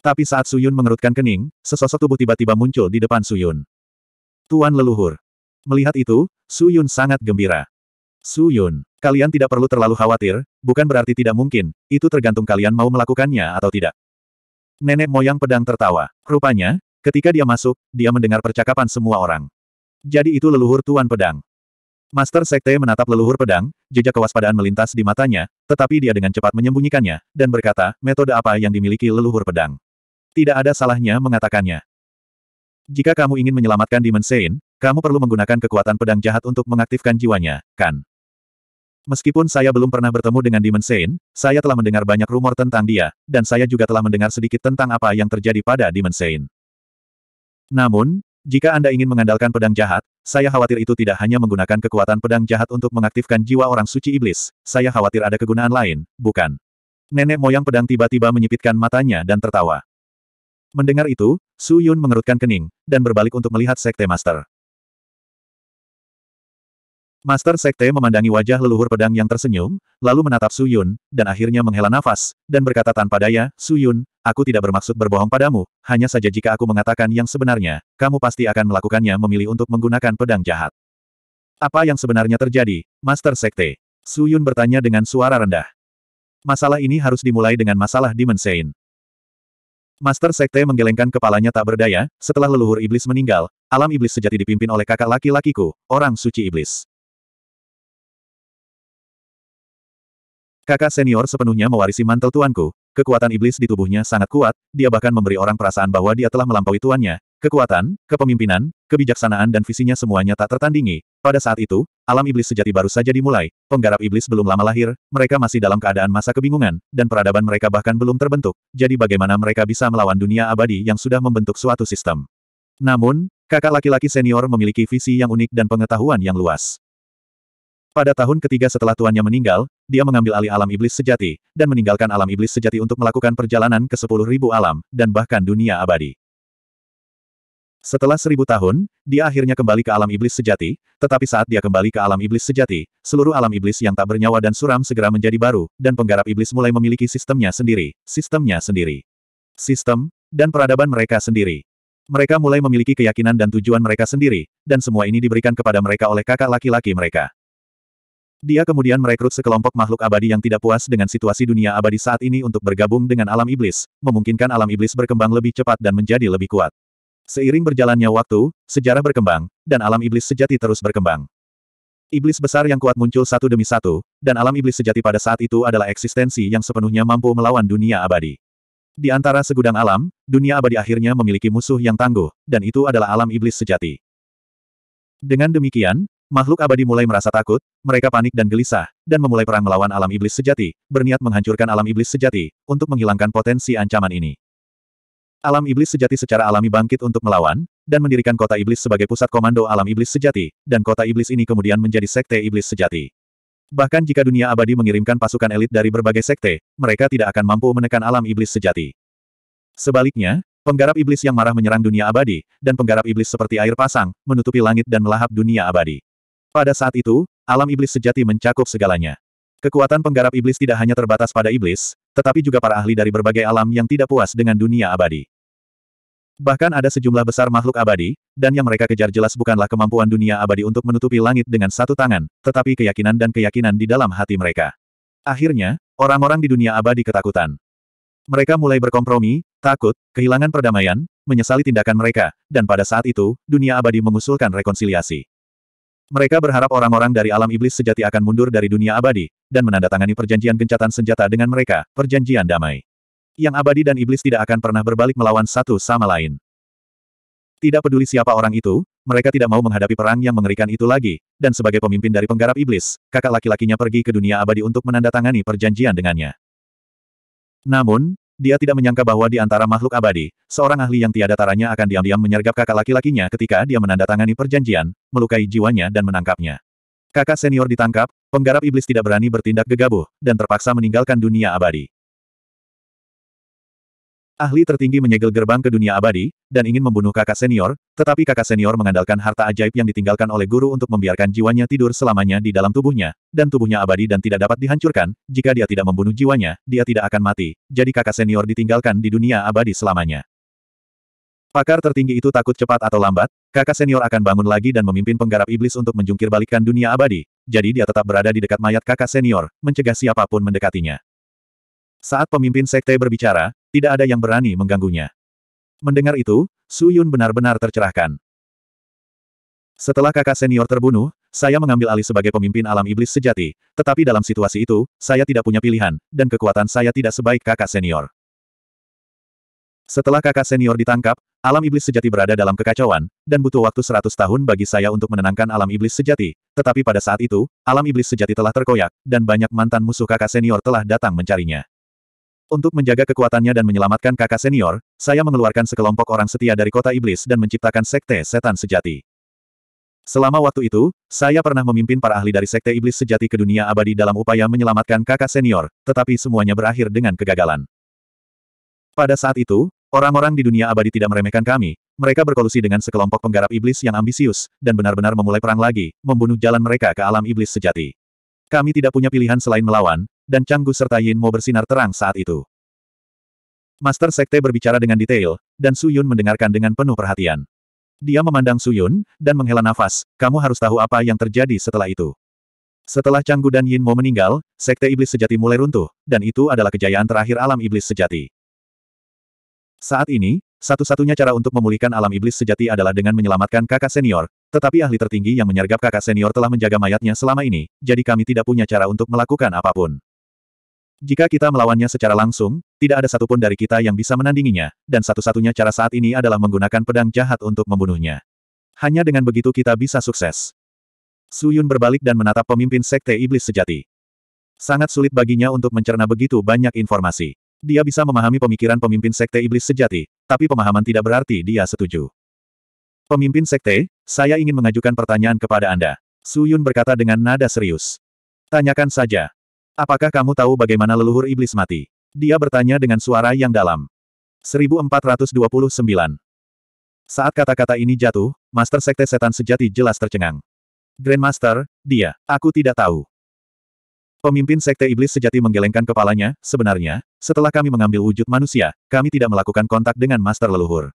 Tapi saat Su Yun mengerutkan kening, sesosok tubuh tiba-tiba muncul di depan Su Yun. Tuan leluhur. Melihat itu, Su Yun sangat gembira. Su Yun, kalian tidak perlu terlalu khawatir, bukan berarti tidak mungkin, itu tergantung kalian mau melakukannya atau tidak. Nenek moyang pedang tertawa. Rupanya, ketika dia masuk, dia mendengar percakapan semua orang. Jadi itu leluhur Tuan Pedang. Master Sekte menatap leluhur pedang, jejak kewaspadaan melintas di matanya, tetapi dia dengan cepat menyembunyikannya, dan berkata, metode apa yang dimiliki leluhur pedang. Tidak ada salahnya mengatakannya. Jika kamu ingin menyelamatkan Demon kamu perlu menggunakan kekuatan pedang jahat untuk mengaktifkan jiwanya, kan? Meskipun saya belum pernah bertemu dengan Demon saya telah mendengar banyak rumor tentang dia, dan saya juga telah mendengar sedikit tentang apa yang terjadi pada Demon Namun, jika Anda ingin mengandalkan pedang jahat, saya khawatir itu tidak hanya menggunakan kekuatan pedang jahat untuk mengaktifkan jiwa orang suci iblis, saya khawatir ada kegunaan lain, bukan? Nenek moyang pedang tiba-tiba menyipitkan matanya dan tertawa. Mendengar itu, Su Yun mengerutkan kening, dan berbalik untuk melihat Sekte Master. Master Sekte memandangi wajah leluhur pedang yang tersenyum, lalu menatap Su Yun, dan akhirnya menghela nafas, dan berkata tanpa daya, Su Yun, aku tidak bermaksud berbohong padamu, hanya saja jika aku mengatakan yang sebenarnya, kamu pasti akan melakukannya memilih untuk menggunakan pedang jahat. Apa yang sebenarnya terjadi, Master Sekte? Su Yun bertanya dengan suara rendah. Masalah ini harus dimulai dengan masalah Sein. Master Sekte menggelengkan kepalanya tak berdaya, setelah leluhur iblis meninggal, alam iblis sejati dipimpin oleh kakak laki-lakiku, orang suci iblis. Kakak senior sepenuhnya mewarisi mantel tuanku, Kekuatan iblis di tubuhnya sangat kuat, dia bahkan memberi orang perasaan bahwa dia telah melampaui tuannya. Kekuatan, kepemimpinan, kebijaksanaan dan visinya semuanya tak tertandingi. Pada saat itu, alam iblis sejati baru saja dimulai. Penggarap iblis belum lama lahir, mereka masih dalam keadaan masa kebingungan, dan peradaban mereka bahkan belum terbentuk. Jadi bagaimana mereka bisa melawan dunia abadi yang sudah membentuk suatu sistem? Namun, kakak laki-laki senior memiliki visi yang unik dan pengetahuan yang luas. Pada tahun ketiga setelah tuannya meninggal, dia mengambil alih alam iblis sejati, dan meninggalkan alam iblis sejati untuk melakukan perjalanan ke sepuluh ribu alam, dan bahkan dunia abadi. Setelah seribu tahun, dia akhirnya kembali ke alam iblis sejati, tetapi saat dia kembali ke alam iblis sejati, seluruh alam iblis yang tak bernyawa dan suram segera menjadi baru, dan penggarap iblis mulai memiliki sistemnya sendiri, sistemnya sendiri. Sistem, dan peradaban mereka sendiri. Mereka mulai memiliki keyakinan dan tujuan mereka sendiri, dan semua ini diberikan kepada mereka oleh kakak laki-laki mereka. Dia kemudian merekrut sekelompok makhluk abadi yang tidak puas dengan situasi dunia abadi saat ini untuk bergabung dengan alam iblis, memungkinkan alam iblis berkembang lebih cepat dan menjadi lebih kuat. Seiring berjalannya waktu, sejarah berkembang, dan alam iblis sejati terus berkembang. Iblis besar yang kuat muncul satu demi satu, dan alam iblis sejati pada saat itu adalah eksistensi yang sepenuhnya mampu melawan dunia abadi. Di antara segudang alam, dunia abadi akhirnya memiliki musuh yang tangguh, dan itu adalah alam iblis sejati. Dengan demikian, Makhluk abadi mulai merasa takut, mereka panik dan gelisah, dan memulai perang melawan alam iblis sejati, berniat menghancurkan alam iblis sejati, untuk menghilangkan potensi ancaman ini. Alam iblis sejati secara alami bangkit untuk melawan, dan mendirikan kota iblis sebagai pusat komando alam iblis sejati, dan kota iblis ini kemudian menjadi sekte iblis sejati. Bahkan jika dunia abadi mengirimkan pasukan elit dari berbagai sekte, mereka tidak akan mampu menekan alam iblis sejati. Sebaliknya, penggarap iblis yang marah menyerang dunia abadi, dan penggarap iblis seperti air pasang, menutupi langit dan melahap dunia abadi. Pada saat itu, alam iblis sejati mencakup segalanya. Kekuatan penggarap iblis tidak hanya terbatas pada iblis, tetapi juga para ahli dari berbagai alam yang tidak puas dengan dunia abadi. Bahkan ada sejumlah besar makhluk abadi, dan yang mereka kejar jelas bukanlah kemampuan dunia abadi untuk menutupi langit dengan satu tangan, tetapi keyakinan dan keyakinan di dalam hati mereka. Akhirnya, orang-orang di dunia abadi ketakutan. Mereka mulai berkompromi, takut, kehilangan perdamaian, menyesali tindakan mereka, dan pada saat itu, dunia abadi mengusulkan rekonsiliasi. Mereka berharap orang-orang dari alam iblis sejati akan mundur dari dunia abadi, dan menandatangani perjanjian gencatan senjata dengan mereka, perjanjian damai. Yang abadi dan iblis tidak akan pernah berbalik melawan satu sama lain. Tidak peduli siapa orang itu, mereka tidak mau menghadapi perang yang mengerikan itu lagi, dan sebagai pemimpin dari penggarap iblis, kakak laki-lakinya pergi ke dunia abadi untuk menandatangani perjanjian dengannya. Namun, dia tidak menyangka bahwa di antara makhluk abadi, seorang ahli yang tiada taranya akan diam-diam menyergap kakak laki-lakinya ketika dia menandatangani perjanjian, melukai jiwanya dan menangkapnya. Kakak senior ditangkap, penggarap iblis tidak berani bertindak gegabah, dan terpaksa meninggalkan dunia abadi. Ahli tertinggi menyegel gerbang ke dunia abadi, dan ingin membunuh kakak senior, tetapi kakak senior mengandalkan harta ajaib yang ditinggalkan oleh guru untuk membiarkan jiwanya tidur selamanya di dalam tubuhnya, dan tubuhnya abadi dan tidak dapat dihancurkan, jika dia tidak membunuh jiwanya, dia tidak akan mati, jadi kakak senior ditinggalkan di dunia abadi selamanya. Pakar tertinggi itu takut cepat atau lambat, kakak senior akan bangun lagi dan memimpin penggarap iblis untuk menjungkir balikan dunia abadi, jadi dia tetap berada di dekat mayat kakak senior, mencegah siapapun mendekatinya. Saat pemimpin sekte berbicara, tidak ada yang berani mengganggunya. Mendengar itu, Su Yun benar-benar tercerahkan. Setelah kakak senior terbunuh, saya mengambil alih sebagai pemimpin alam iblis sejati, tetapi dalam situasi itu, saya tidak punya pilihan, dan kekuatan saya tidak sebaik kakak senior. Setelah kakak senior ditangkap, alam iblis sejati berada dalam kekacauan, dan butuh waktu 100 tahun bagi saya untuk menenangkan alam iblis sejati. Tetapi pada saat itu, alam iblis sejati telah terkoyak, dan banyak mantan musuh kakak senior telah datang mencarinya. Untuk menjaga kekuatannya dan menyelamatkan kakak senior, saya mengeluarkan sekelompok orang setia dari kota iblis dan menciptakan sekte setan sejati. Selama waktu itu, saya pernah memimpin para ahli dari sekte iblis sejati ke dunia abadi dalam upaya menyelamatkan kakak senior, tetapi semuanya berakhir dengan kegagalan. Pada saat itu, orang-orang di dunia abadi tidak meremehkan kami, mereka berkolusi dengan sekelompok penggarap iblis yang ambisius, dan benar-benar memulai perang lagi, membunuh jalan mereka ke alam iblis sejati. Kami tidak punya pilihan selain melawan, dan Canggu serta Yin Mo bersinar terang saat itu. Master Sekte berbicara dengan detail, dan Su Yun mendengarkan dengan penuh perhatian. Dia memandang Su Yun, dan menghela nafas, kamu harus tahu apa yang terjadi setelah itu. Setelah Canggu dan Yin Mo meninggal, Sekte Iblis Sejati mulai runtuh, dan itu adalah kejayaan terakhir alam Iblis Sejati. Saat ini, satu-satunya cara untuk memulihkan alam Iblis Sejati adalah dengan menyelamatkan kakak senior, tetapi ahli tertinggi yang menyergap kakak senior telah menjaga mayatnya selama ini, jadi kami tidak punya cara untuk melakukan apapun. Jika kita melawannya secara langsung, tidak ada satupun dari kita yang bisa menandinginya, dan satu-satunya cara saat ini adalah menggunakan pedang jahat untuk membunuhnya. Hanya dengan begitu kita bisa sukses. Su Yun berbalik dan menatap pemimpin Sekte Iblis Sejati. Sangat sulit baginya untuk mencerna begitu banyak informasi. Dia bisa memahami pemikiran pemimpin Sekte Iblis Sejati, tapi pemahaman tidak berarti dia setuju. Pemimpin Sekte, saya ingin mengajukan pertanyaan kepada Anda. Su Yun berkata dengan nada serius. Tanyakan saja. Apakah kamu tahu bagaimana leluhur iblis mati? Dia bertanya dengan suara yang dalam. 1429 Saat kata-kata ini jatuh, Master Sekte Setan Sejati jelas tercengang. Grandmaster, dia, aku tidak tahu. Pemimpin Sekte Iblis Sejati menggelengkan kepalanya, sebenarnya, setelah kami mengambil wujud manusia, kami tidak melakukan kontak dengan Master Leluhur.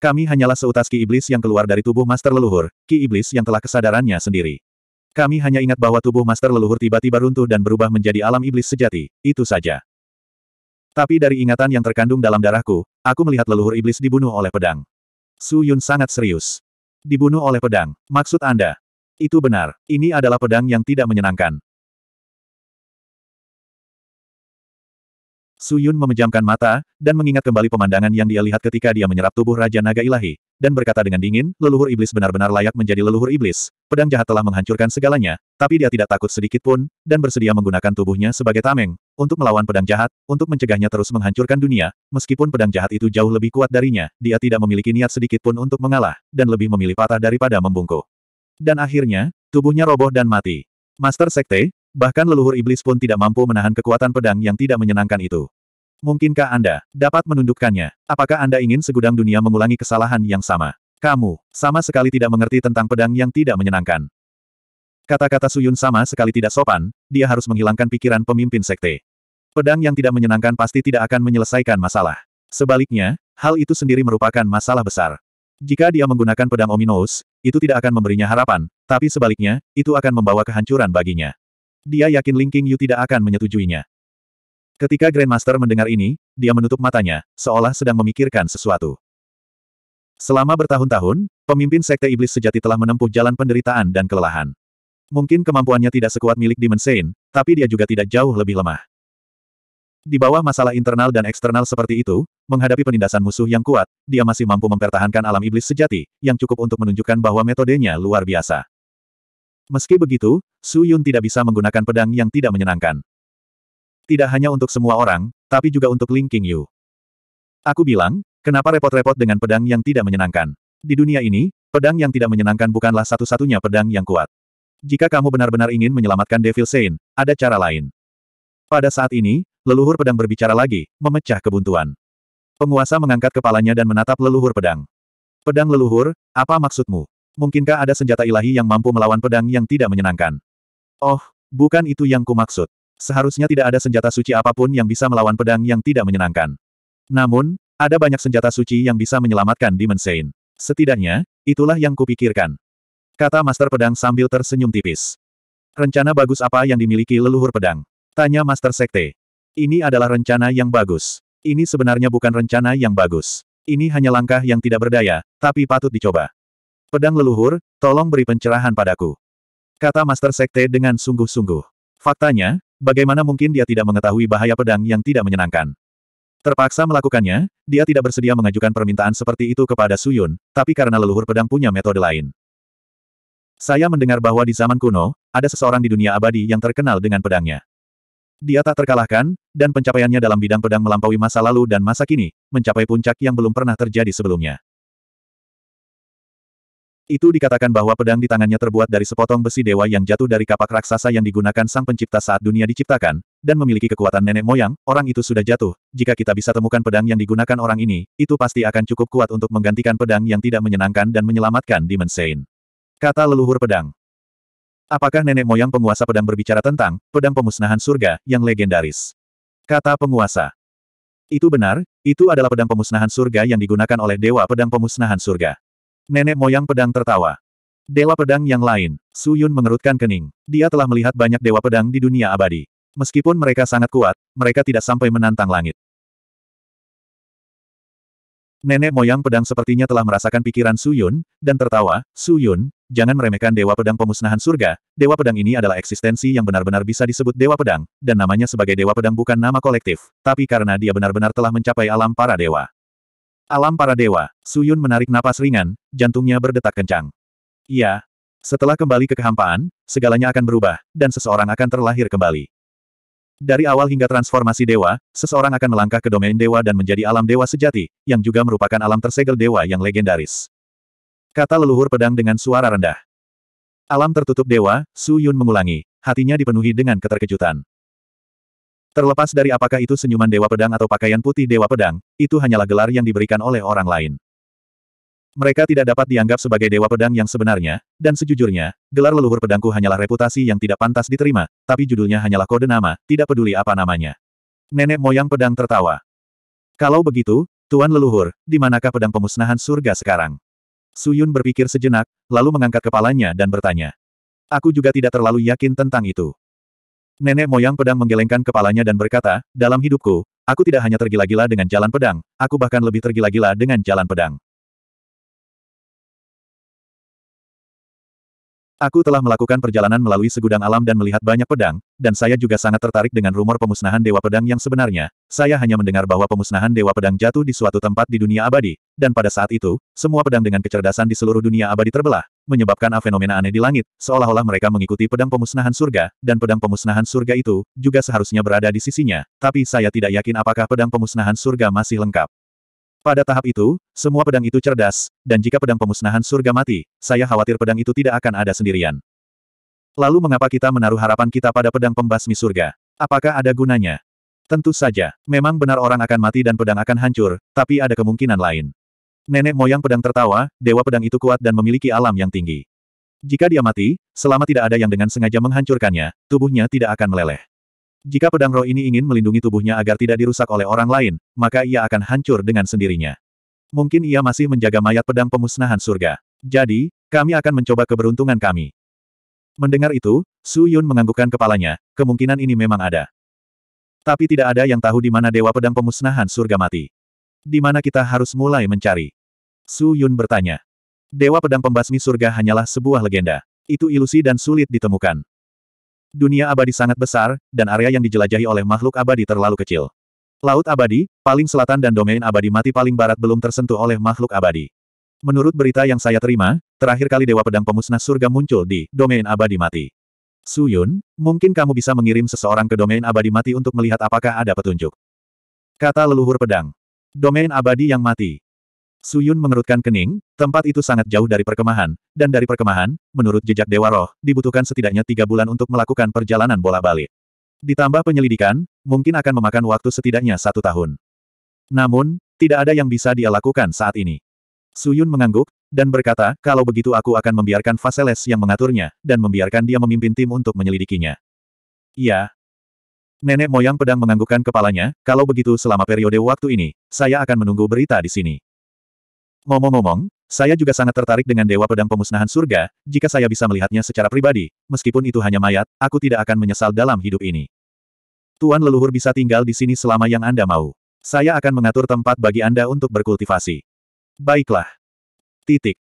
Kami hanyalah seutas Ki Iblis yang keluar dari tubuh Master Leluhur, Ki Iblis yang telah kesadarannya sendiri. Kami hanya ingat bahwa tubuh master leluhur tiba-tiba runtuh dan berubah menjadi alam iblis sejati, itu saja. Tapi dari ingatan yang terkandung dalam darahku, aku melihat leluhur iblis dibunuh oleh pedang. Su Yun sangat serius. Dibunuh oleh pedang, maksud Anda? Itu benar, ini adalah pedang yang tidak menyenangkan. Su Yun memejamkan mata, dan mengingat kembali pemandangan yang dia lihat ketika dia menyerap tubuh Raja Naga Ilahi, dan berkata dengan dingin, leluhur iblis benar-benar layak menjadi leluhur iblis. Pedang jahat telah menghancurkan segalanya, tapi dia tidak takut sedikit pun, dan bersedia menggunakan tubuhnya sebagai tameng, untuk melawan pedang jahat, untuk mencegahnya terus menghancurkan dunia, meskipun pedang jahat itu jauh lebih kuat darinya, dia tidak memiliki niat sedikit pun untuk mengalah, dan lebih memilih patah daripada membungkuk. Dan akhirnya, tubuhnya roboh dan mati. Master Sekte, Bahkan leluhur iblis pun tidak mampu menahan kekuatan pedang yang tidak menyenangkan itu. Mungkinkah Anda dapat menundukkannya? Apakah Anda ingin segudang dunia mengulangi kesalahan yang sama? Kamu, sama sekali tidak mengerti tentang pedang yang tidak menyenangkan. Kata-kata Suyun sama sekali tidak sopan, dia harus menghilangkan pikiran pemimpin sekte. Pedang yang tidak menyenangkan pasti tidak akan menyelesaikan masalah. Sebaliknya, hal itu sendiri merupakan masalah besar. Jika dia menggunakan pedang ominous, itu tidak akan memberinya harapan, tapi sebaliknya, itu akan membawa kehancuran baginya. Dia yakin Ling Qingyu Yu tidak akan menyetujuinya. Ketika Grandmaster mendengar ini, dia menutup matanya, seolah sedang memikirkan sesuatu. Selama bertahun-tahun, pemimpin Sekte Iblis Sejati telah menempuh jalan penderitaan dan kelelahan. Mungkin kemampuannya tidak sekuat milik Demon Saint, tapi dia juga tidak jauh lebih lemah. Di bawah masalah internal dan eksternal seperti itu, menghadapi penindasan musuh yang kuat, dia masih mampu mempertahankan alam iblis sejati, yang cukup untuk menunjukkan bahwa metodenya luar biasa. Meski begitu, Su Yun tidak bisa menggunakan pedang yang tidak menyenangkan. Tidak hanya untuk semua orang, tapi juga untuk Ling King Yu. Aku bilang, kenapa repot-repot dengan pedang yang tidak menyenangkan? Di dunia ini, pedang yang tidak menyenangkan bukanlah satu-satunya pedang yang kuat. Jika kamu benar-benar ingin menyelamatkan Devil Saint, ada cara lain. Pada saat ini, leluhur pedang berbicara lagi, memecah kebuntuan. Penguasa mengangkat kepalanya dan menatap leluhur pedang. Pedang leluhur, apa maksudmu? Mungkinkah ada senjata ilahi yang mampu melawan pedang yang tidak menyenangkan? Oh, bukan itu yang kumaksud. Seharusnya tidak ada senjata suci apapun yang bisa melawan pedang yang tidak menyenangkan. Namun, ada banyak senjata suci yang bisa menyelamatkan Demon Saint. Setidaknya, itulah yang kupikirkan. Kata Master Pedang sambil tersenyum tipis. Rencana bagus apa yang dimiliki leluhur pedang? Tanya Master Sekte. Ini adalah rencana yang bagus. Ini sebenarnya bukan rencana yang bagus. Ini hanya langkah yang tidak berdaya, tapi patut dicoba. Pedang leluhur, tolong beri pencerahan padaku. Kata Master Sekte dengan sungguh-sungguh. Faktanya, bagaimana mungkin dia tidak mengetahui bahaya pedang yang tidak menyenangkan. Terpaksa melakukannya, dia tidak bersedia mengajukan permintaan seperti itu kepada Suyun, tapi karena leluhur pedang punya metode lain. Saya mendengar bahwa di zaman kuno, ada seseorang di dunia abadi yang terkenal dengan pedangnya. Dia tak terkalahkan, dan pencapaiannya dalam bidang pedang melampaui masa lalu dan masa kini, mencapai puncak yang belum pernah terjadi sebelumnya. Itu dikatakan bahwa pedang di tangannya terbuat dari sepotong besi dewa yang jatuh dari kapak raksasa yang digunakan sang pencipta saat dunia diciptakan, dan memiliki kekuatan nenek moyang, orang itu sudah jatuh. Jika kita bisa temukan pedang yang digunakan orang ini, itu pasti akan cukup kuat untuk menggantikan pedang yang tidak menyenangkan dan menyelamatkan Demon Sein. Kata leluhur pedang. Apakah nenek moyang penguasa pedang berbicara tentang pedang pemusnahan surga yang legendaris? Kata penguasa. Itu benar, itu adalah pedang pemusnahan surga yang digunakan oleh Dewa Pedang Pemusnahan Surga. Nenek moyang pedang tertawa. Dewa pedang yang lain, Su Yun mengerutkan kening. Dia telah melihat banyak dewa pedang di dunia abadi. Meskipun mereka sangat kuat, mereka tidak sampai menantang langit. Nenek moyang pedang sepertinya telah merasakan pikiran Su Yun, dan tertawa, Su Yun, jangan meremehkan dewa pedang pemusnahan surga, dewa pedang ini adalah eksistensi yang benar-benar bisa disebut dewa pedang, dan namanya sebagai dewa pedang bukan nama kolektif, tapi karena dia benar-benar telah mencapai alam para dewa. Alam para dewa, Suyun menarik napas ringan, jantungnya berdetak kencang. Iya. Setelah kembali ke kehampaan, segalanya akan berubah, dan seseorang akan terlahir kembali. Dari awal hingga transformasi dewa, seseorang akan melangkah ke domain dewa dan menjadi alam dewa sejati, yang juga merupakan alam tersegel dewa yang legendaris. Kata leluhur pedang dengan suara rendah. Alam tertutup dewa, Su Yun mengulangi, hatinya dipenuhi dengan keterkejutan. Terlepas dari apakah itu senyuman Dewa Pedang atau pakaian putih Dewa Pedang, itu hanyalah gelar yang diberikan oleh orang lain. Mereka tidak dapat dianggap sebagai Dewa Pedang yang sebenarnya, dan sejujurnya, gelar leluhur pedangku hanyalah reputasi yang tidak pantas diterima, tapi judulnya hanyalah kode nama, tidak peduli apa namanya. Nenek moyang pedang tertawa. Kalau begitu, Tuan leluhur, di manakah pedang pemusnahan surga sekarang? Suyun berpikir sejenak, lalu mengangkat kepalanya dan bertanya. Aku juga tidak terlalu yakin tentang itu. Nenek moyang pedang menggelengkan kepalanya dan berkata, dalam hidupku, aku tidak hanya tergila-gila dengan jalan pedang, aku bahkan lebih tergila-gila dengan jalan pedang. Aku telah melakukan perjalanan melalui segudang alam dan melihat banyak pedang, dan saya juga sangat tertarik dengan rumor pemusnahan Dewa Pedang yang sebenarnya. Saya hanya mendengar bahwa pemusnahan Dewa Pedang jatuh di suatu tempat di dunia abadi, dan pada saat itu, semua pedang dengan kecerdasan di seluruh dunia abadi terbelah, menyebabkan fenomena aneh di langit, seolah-olah mereka mengikuti pedang pemusnahan surga, dan pedang pemusnahan surga itu, juga seharusnya berada di sisinya, tapi saya tidak yakin apakah pedang pemusnahan surga masih lengkap. Pada tahap itu, semua pedang itu cerdas, dan jika pedang pemusnahan surga mati, saya khawatir pedang itu tidak akan ada sendirian. Lalu mengapa kita menaruh harapan kita pada pedang pembasmi surga? Apakah ada gunanya? Tentu saja, memang benar orang akan mati dan pedang akan hancur, tapi ada kemungkinan lain. Nenek moyang pedang tertawa, dewa pedang itu kuat dan memiliki alam yang tinggi. Jika dia mati, selama tidak ada yang dengan sengaja menghancurkannya, tubuhnya tidak akan meleleh. Jika pedang roh ini ingin melindungi tubuhnya agar tidak dirusak oleh orang lain, maka ia akan hancur dengan sendirinya. Mungkin ia masih menjaga mayat pedang pemusnahan surga. Jadi, kami akan mencoba keberuntungan kami. Mendengar itu, Su Yun menganggukkan kepalanya, kemungkinan ini memang ada. Tapi tidak ada yang tahu di mana Dewa Pedang Pemusnahan Surga mati. Di mana kita harus mulai mencari? Su Yun bertanya. Dewa pedang pembasmi surga hanyalah sebuah legenda. Itu ilusi dan sulit ditemukan. Dunia abadi sangat besar, dan area yang dijelajahi oleh makhluk abadi terlalu kecil. Laut abadi, paling selatan dan domain abadi mati paling barat belum tersentuh oleh makhluk abadi. Menurut berita yang saya terima, terakhir kali Dewa Pedang Pemusnah Surga muncul di domain abadi mati. Su Yun, mungkin kamu bisa mengirim seseorang ke domain abadi mati untuk melihat apakah ada petunjuk. Kata leluhur pedang. Domain abadi yang mati. Suyun mengerutkan kening, tempat itu sangat jauh dari perkemahan, dan dari perkemahan, menurut jejak Dewa Roh, dibutuhkan setidaknya tiga bulan untuk melakukan perjalanan bola balik. Ditambah penyelidikan, mungkin akan memakan waktu setidaknya satu tahun. Namun, tidak ada yang bisa dia lakukan saat ini. Suyun mengangguk, dan berkata, kalau begitu aku akan membiarkan Faseles yang mengaturnya, dan membiarkan dia memimpin tim untuk menyelidikinya. Ya. Nenek moyang pedang menganggukkan kepalanya, kalau begitu selama periode waktu ini, saya akan menunggu berita di sini. Ngomong-ngomong, saya juga sangat tertarik dengan Dewa Pedang Pemusnahan Surga, jika saya bisa melihatnya secara pribadi, meskipun itu hanya mayat, aku tidak akan menyesal dalam hidup ini. Tuan leluhur bisa tinggal di sini selama yang Anda mau. Saya akan mengatur tempat bagi Anda untuk berkultivasi. Baiklah. Titik.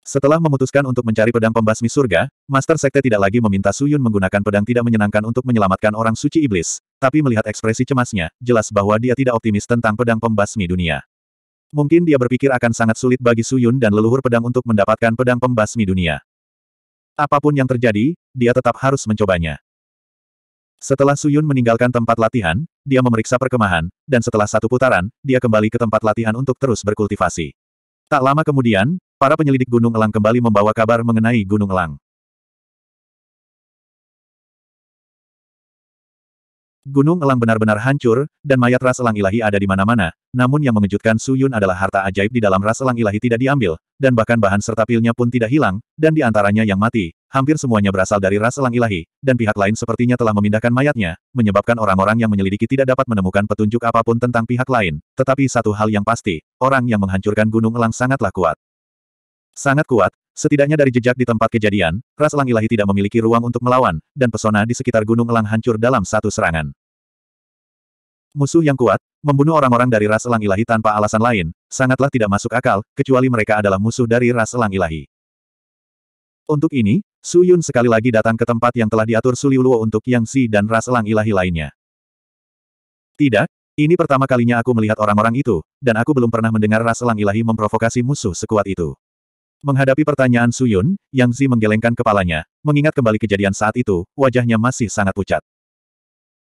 Setelah memutuskan untuk mencari pedang pembasmi surga, Master Sekte tidak lagi meminta Suyun menggunakan pedang tidak menyenangkan untuk menyelamatkan orang suci iblis, tapi melihat ekspresi cemasnya, jelas bahwa dia tidak optimis tentang pedang pembasmi dunia. Mungkin dia berpikir akan sangat sulit bagi Suyun dan leluhur pedang untuk mendapatkan pedang pembasmi dunia. Apapun yang terjadi, dia tetap harus mencobanya. Setelah Suyun meninggalkan tempat latihan, dia memeriksa perkemahan, dan setelah satu putaran, dia kembali ke tempat latihan untuk terus berkultivasi. Tak lama kemudian, Para penyelidik Gunung Elang kembali membawa kabar mengenai Gunung Elang. Gunung Elang benar-benar hancur, dan mayat ras elang ilahi ada di mana-mana, namun yang mengejutkan Su Yun adalah harta ajaib di dalam ras elang ilahi tidak diambil, dan bahkan bahan serta pilnya pun tidak hilang, dan di antaranya yang mati, hampir semuanya berasal dari ras elang ilahi, dan pihak lain sepertinya telah memindahkan mayatnya, menyebabkan orang-orang yang menyelidiki tidak dapat menemukan petunjuk apapun tentang pihak lain, tetapi satu hal yang pasti, orang yang menghancurkan Gunung Elang sangatlah kuat. Sangat kuat, setidaknya dari jejak di tempat kejadian, ras elang ilahi tidak memiliki ruang untuk melawan, dan pesona di sekitar gunung elang hancur dalam satu serangan. Musuh yang kuat, membunuh orang-orang dari ras elang ilahi tanpa alasan lain, sangatlah tidak masuk akal, kecuali mereka adalah musuh dari ras elang ilahi. Untuk ini, Su Yun sekali lagi datang ke tempat yang telah diatur Suliuluo untuk Yang Si dan ras elang ilahi lainnya. Tidak, ini pertama kalinya aku melihat orang-orang itu, dan aku belum pernah mendengar ras elang ilahi memprovokasi musuh sekuat itu. Menghadapi pertanyaan Suyun, Yang Zi menggelengkan kepalanya, mengingat kembali kejadian saat itu, wajahnya masih sangat pucat.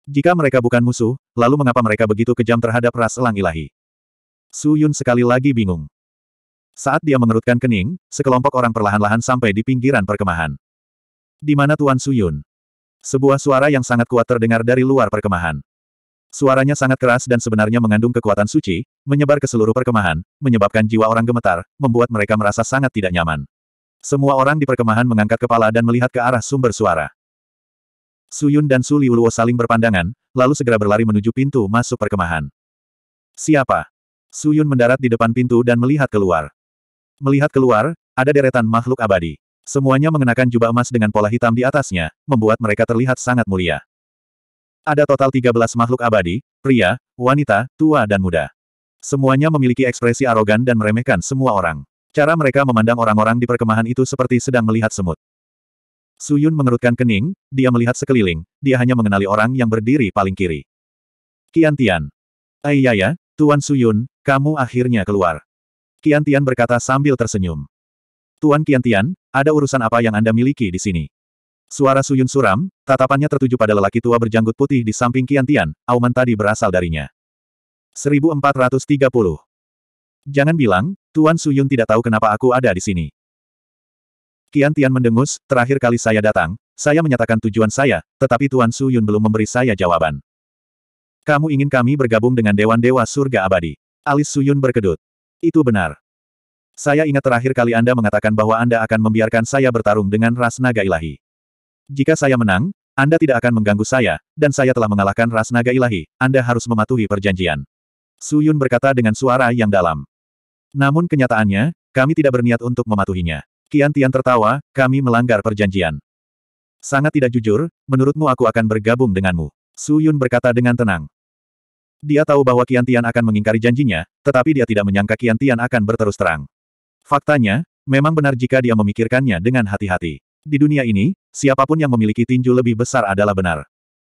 Jika mereka bukan musuh, lalu mengapa mereka begitu kejam terhadap ras elang ilahi? Suyun sekali lagi bingung. Saat dia mengerutkan kening, sekelompok orang perlahan-lahan sampai di pinggiran perkemahan. Di mana Tuan Suyun? Sebuah suara yang sangat kuat terdengar dari luar perkemahan. Suaranya sangat keras dan sebenarnya mengandung kekuatan suci, menyebar ke seluruh perkemahan, menyebabkan jiwa orang gemetar, membuat mereka merasa sangat tidak nyaman. Semua orang di perkemahan mengangkat kepala dan melihat ke arah sumber suara. Suyun dan Su Liuluo saling berpandangan, lalu segera berlari menuju pintu masuk perkemahan. Siapa? Suyun mendarat di depan pintu dan melihat keluar. Melihat keluar, ada deretan makhluk abadi. Semuanya mengenakan jubah emas dengan pola hitam di atasnya, membuat mereka terlihat sangat mulia. Ada total 13 makhluk abadi, pria, wanita, tua dan muda. Semuanya memiliki ekspresi arogan dan meremehkan semua orang. Cara mereka memandang orang-orang di perkemahan itu seperti sedang melihat semut. Suyun mengerutkan kening, dia melihat sekeliling, dia hanya mengenali orang yang berdiri paling kiri. Kian Tian. Ya, ya, Tuan Suyun, kamu akhirnya keluar. Kian Tian berkata sambil tersenyum. Tuan Kian Tian, ada urusan apa yang Anda miliki di sini? Suara Suyun suram, tatapannya tertuju pada lelaki tua berjanggut putih di samping Kian Tian, auman tadi berasal darinya. 1430. Jangan bilang, Tuan Suyun tidak tahu kenapa aku ada di sini. Kian Tian mendengus, terakhir kali saya datang, saya menyatakan tujuan saya, tetapi Tuan Suyun belum memberi saya jawaban. Kamu ingin kami bergabung dengan Dewan-Dewa Surga Abadi. Alis Suyun berkedut. Itu benar. Saya ingat terakhir kali Anda mengatakan bahwa Anda akan membiarkan saya bertarung dengan ras naga ilahi. Jika saya menang, Anda tidak akan mengganggu saya, dan saya telah mengalahkan ras naga ilahi, Anda harus mematuhi perjanjian. Su Yun berkata dengan suara yang dalam. Namun kenyataannya, kami tidak berniat untuk mematuhinya. Kian Tian tertawa, kami melanggar perjanjian. Sangat tidak jujur, menurutmu aku akan bergabung denganmu. Su Yun berkata dengan tenang. Dia tahu bahwa Kian Tian akan mengingkari janjinya, tetapi dia tidak menyangka Kian Tian akan berterus terang. Faktanya, memang benar jika dia memikirkannya dengan hati-hati. Di dunia ini, siapapun yang memiliki tinju lebih besar adalah benar.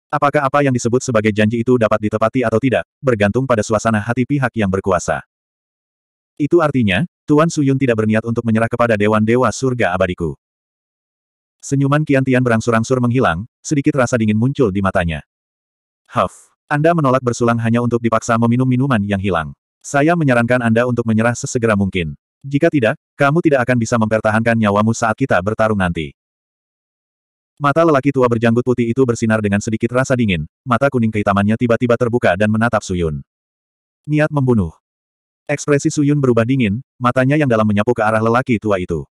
Apakah apa yang disebut sebagai janji itu dapat ditepati atau tidak, bergantung pada suasana hati pihak yang berkuasa. Itu artinya, Tuan Suyun tidak berniat untuk menyerah kepada Dewan-Dewa Surga Abadiku. Senyuman Kian Tian berangsur-angsur menghilang, sedikit rasa dingin muncul di matanya. Huff, Anda menolak bersulang hanya untuk dipaksa meminum minuman yang hilang. Saya menyarankan Anda untuk menyerah sesegera mungkin. Jika tidak, kamu tidak akan bisa mempertahankan nyawamu saat kita bertarung nanti. Mata lelaki tua berjanggut putih itu bersinar dengan sedikit rasa dingin, mata kuning kehitamannya tiba-tiba terbuka dan menatap Suyun. Niat membunuh. Ekspresi Suyun berubah dingin, matanya yang dalam menyapu ke arah lelaki tua itu.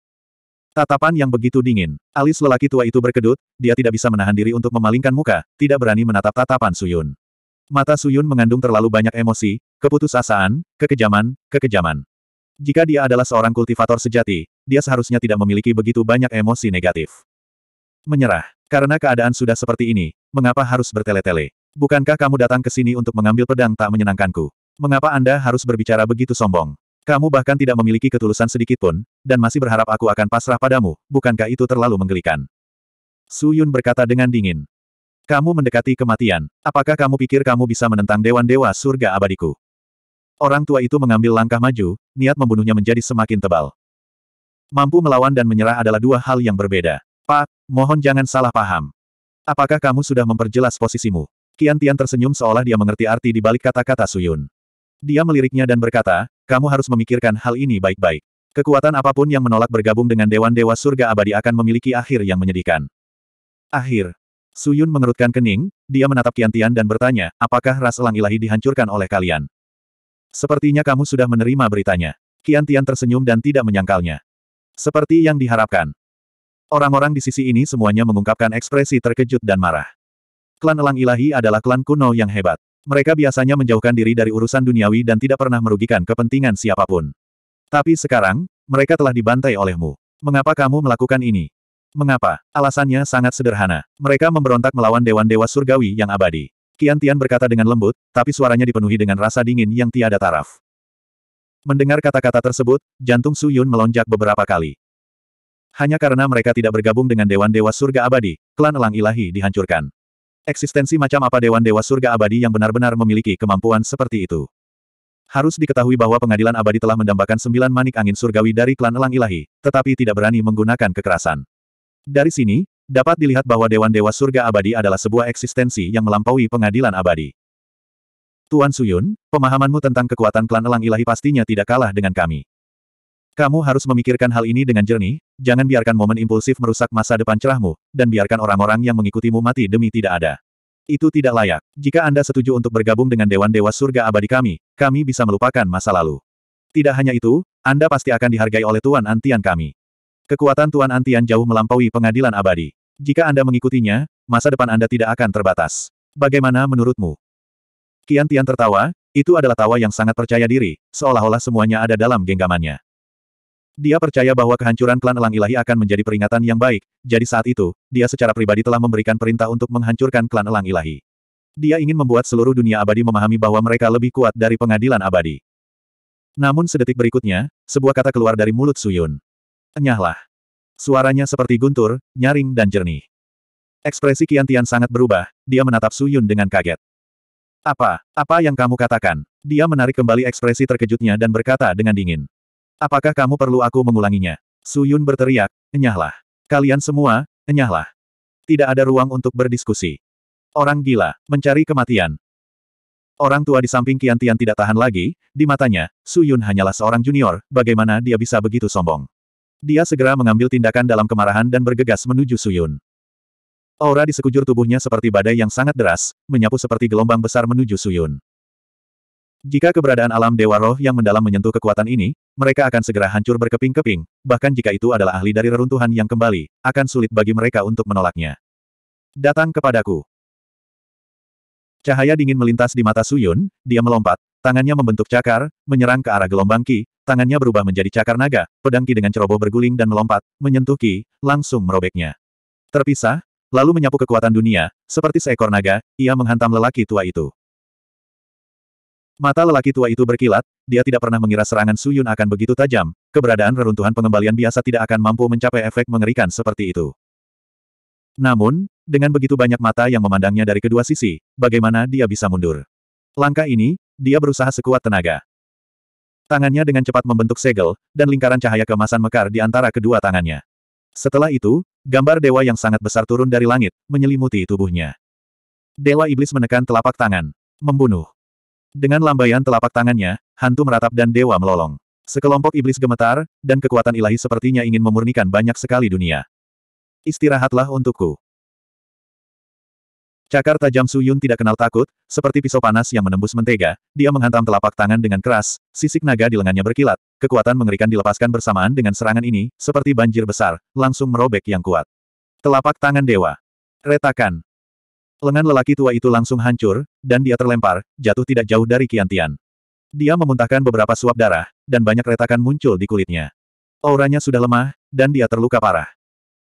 Tatapan yang begitu dingin. Alis lelaki tua itu berkedut, dia tidak bisa menahan diri untuk memalingkan muka, tidak berani menatap tatapan Suyun. Mata Suyun mengandung terlalu banyak emosi, keputusasaan, kekejaman, kekejaman. Jika dia adalah seorang kultivator sejati, dia seharusnya tidak memiliki begitu banyak emosi negatif menyerah. Karena keadaan sudah seperti ini, mengapa harus bertele-tele? Bukankah kamu datang ke sini untuk mengambil pedang tak menyenangkanku? Mengapa Anda harus berbicara begitu sombong? Kamu bahkan tidak memiliki ketulusan sedikitpun, dan masih berharap aku akan pasrah padamu, bukankah itu terlalu menggelikan? Su Yun berkata dengan dingin. Kamu mendekati kematian, apakah kamu pikir kamu bisa menentang dewan-dewa surga abadiku? Orang tua itu mengambil langkah maju, niat membunuhnya menjadi semakin tebal. Mampu melawan dan menyerah adalah dua hal yang berbeda. Pak, mohon jangan salah paham. Apakah kamu sudah memperjelas posisimu? Kian Tian tersenyum seolah dia mengerti arti di balik kata-kata Suyun. Dia meliriknya dan berkata, kamu harus memikirkan hal ini baik-baik. Kekuatan apapun yang menolak bergabung dengan Dewan Dewa Surga Abadi akan memiliki akhir yang menyedihkan. Akhir. Suyun mengerutkan kening, dia menatap Kian Tian dan bertanya, apakah ras elang ilahi dihancurkan oleh kalian? Sepertinya kamu sudah menerima beritanya. Kian Tian tersenyum dan tidak menyangkalnya. Seperti yang diharapkan, Orang-orang di sisi ini semuanya mengungkapkan ekspresi terkejut dan marah. Klan Elang Ilahi adalah klan kuno yang hebat. Mereka biasanya menjauhkan diri dari urusan duniawi dan tidak pernah merugikan kepentingan siapapun. Tapi sekarang, mereka telah dibantai olehmu. Mengapa kamu melakukan ini? Mengapa? Alasannya sangat sederhana. Mereka memberontak melawan dewan-dewa surgawi yang abadi. Kian Tian berkata dengan lembut, tapi suaranya dipenuhi dengan rasa dingin yang tiada taraf. Mendengar kata-kata tersebut, jantung Su Yun melonjak beberapa kali. Hanya karena mereka tidak bergabung dengan Dewan Dewa Surga Abadi, klan Elang Ilahi dihancurkan. Eksistensi macam apa Dewan Dewa Surga Abadi yang benar-benar memiliki kemampuan seperti itu? Harus diketahui bahwa pengadilan abadi telah mendambakan sembilan manik angin surgawi dari klan Elang Ilahi, tetapi tidak berani menggunakan kekerasan. Dari sini, dapat dilihat bahwa Dewan Dewa Surga Abadi adalah sebuah eksistensi yang melampaui pengadilan abadi. Tuan Suyun, pemahamanmu tentang kekuatan klan Elang Ilahi pastinya tidak kalah dengan kami. Kamu harus memikirkan hal ini dengan jernih, jangan biarkan momen impulsif merusak masa depan cerahmu, dan biarkan orang-orang yang mengikutimu mati demi tidak ada. Itu tidak layak. Jika Anda setuju untuk bergabung dengan Dewan Dewa Surga Abadi kami, kami bisa melupakan masa lalu. Tidak hanya itu, Anda pasti akan dihargai oleh Tuan Antian kami. Kekuatan Tuan Antian jauh melampaui pengadilan abadi. Jika Anda mengikutinya, masa depan Anda tidak akan terbatas. Bagaimana menurutmu? Kian Tian tertawa, itu adalah tawa yang sangat percaya diri, seolah-olah semuanya ada dalam genggamannya. Dia percaya bahwa kehancuran klan elang ilahi akan menjadi peringatan yang baik, jadi saat itu, dia secara pribadi telah memberikan perintah untuk menghancurkan klan elang ilahi. Dia ingin membuat seluruh dunia abadi memahami bahwa mereka lebih kuat dari pengadilan abadi. Namun sedetik berikutnya, sebuah kata keluar dari mulut Suyun. Enyahlah. Suaranya seperti guntur, nyaring dan jernih. Ekspresi Kian Tian sangat berubah, dia menatap Suyun dengan kaget. Apa, apa yang kamu katakan? Dia menarik kembali ekspresi terkejutnya dan berkata dengan dingin. Apakah kamu perlu aku mengulanginya? Su Yun berteriak, enyahlah. Kalian semua, enyahlah. Tidak ada ruang untuk berdiskusi. Orang gila, mencari kematian. Orang tua di samping Kian Tian tidak tahan lagi, di matanya, Su Yun hanyalah seorang junior, bagaimana dia bisa begitu sombong. Dia segera mengambil tindakan dalam kemarahan dan bergegas menuju Su Yun. Aura di sekujur tubuhnya seperti badai yang sangat deras, menyapu seperti gelombang besar menuju Su Yun. Jika keberadaan alam Dewa Roh yang mendalam menyentuh kekuatan ini, mereka akan segera hancur berkeping-keping, bahkan jika itu adalah ahli dari reruntuhan yang kembali, akan sulit bagi mereka untuk menolaknya. Datang kepadaku. Cahaya dingin melintas di mata Suyun, dia melompat, tangannya membentuk cakar, menyerang ke arah gelombang Ki, tangannya berubah menjadi cakar naga, pedang Ki dengan ceroboh berguling dan melompat, menyentuh Ki, langsung merobeknya. Terpisah, lalu menyapu kekuatan dunia, seperti seekor naga, ia menghantam lelaki tua itu. Mata lelaki tua itu berkilat, dia tidak pernah mengira serangan Suyun akan begitu tajam, keberadaan reruntuhan pengembalian biasa tidak akan mampu mencapai efek mengerikan seperti itu. Namun, dengan begitu banyak mata yang memandangnya dari kedua sisi, bagaimana dia bisa mundur? Langkah ini, dia berusaha sekuat tenaga. Tangannya dengan cepat membentuk segel, dan lingkaran cahaya kemasan mekar di antara kedua tangannya. Setelah itu, gambar dewa yang sangat besar turun dari langit, menyelimuti tubuhnya. Dewa iblis menekan telapak tangan. Membunuh. Dengan lambaian telapak tangannya, hantu meratap dan dewa melolong. Sekelompok iblis gemetar, dan kekuatan ilahi sepertinya ingin memurnikan banyak sekali dunia. Istirahatlah untukku. Cakar tajam Suyun tidak kenal takut, seperti pisau panas yang menembus mentega, dia menghantam telapak tangan dengan keras, sisik naga di lengannya berkilat, kekuatan mengerikan dilepaskan bersamaan dengan serangan ini, seperti banjir besar, langsung merobek yang kuat. Telapak tangan dewa. Retakan. Lengan lelaki tua itu langsung hancur, dan dia terlempar, jatuh tidak jauh dari Kiantian. Dia memuntahkan beberapa suap darah, dan banyak retakan muncul di kulitnya. Auranya sudah lemah, dan dia terluka parah.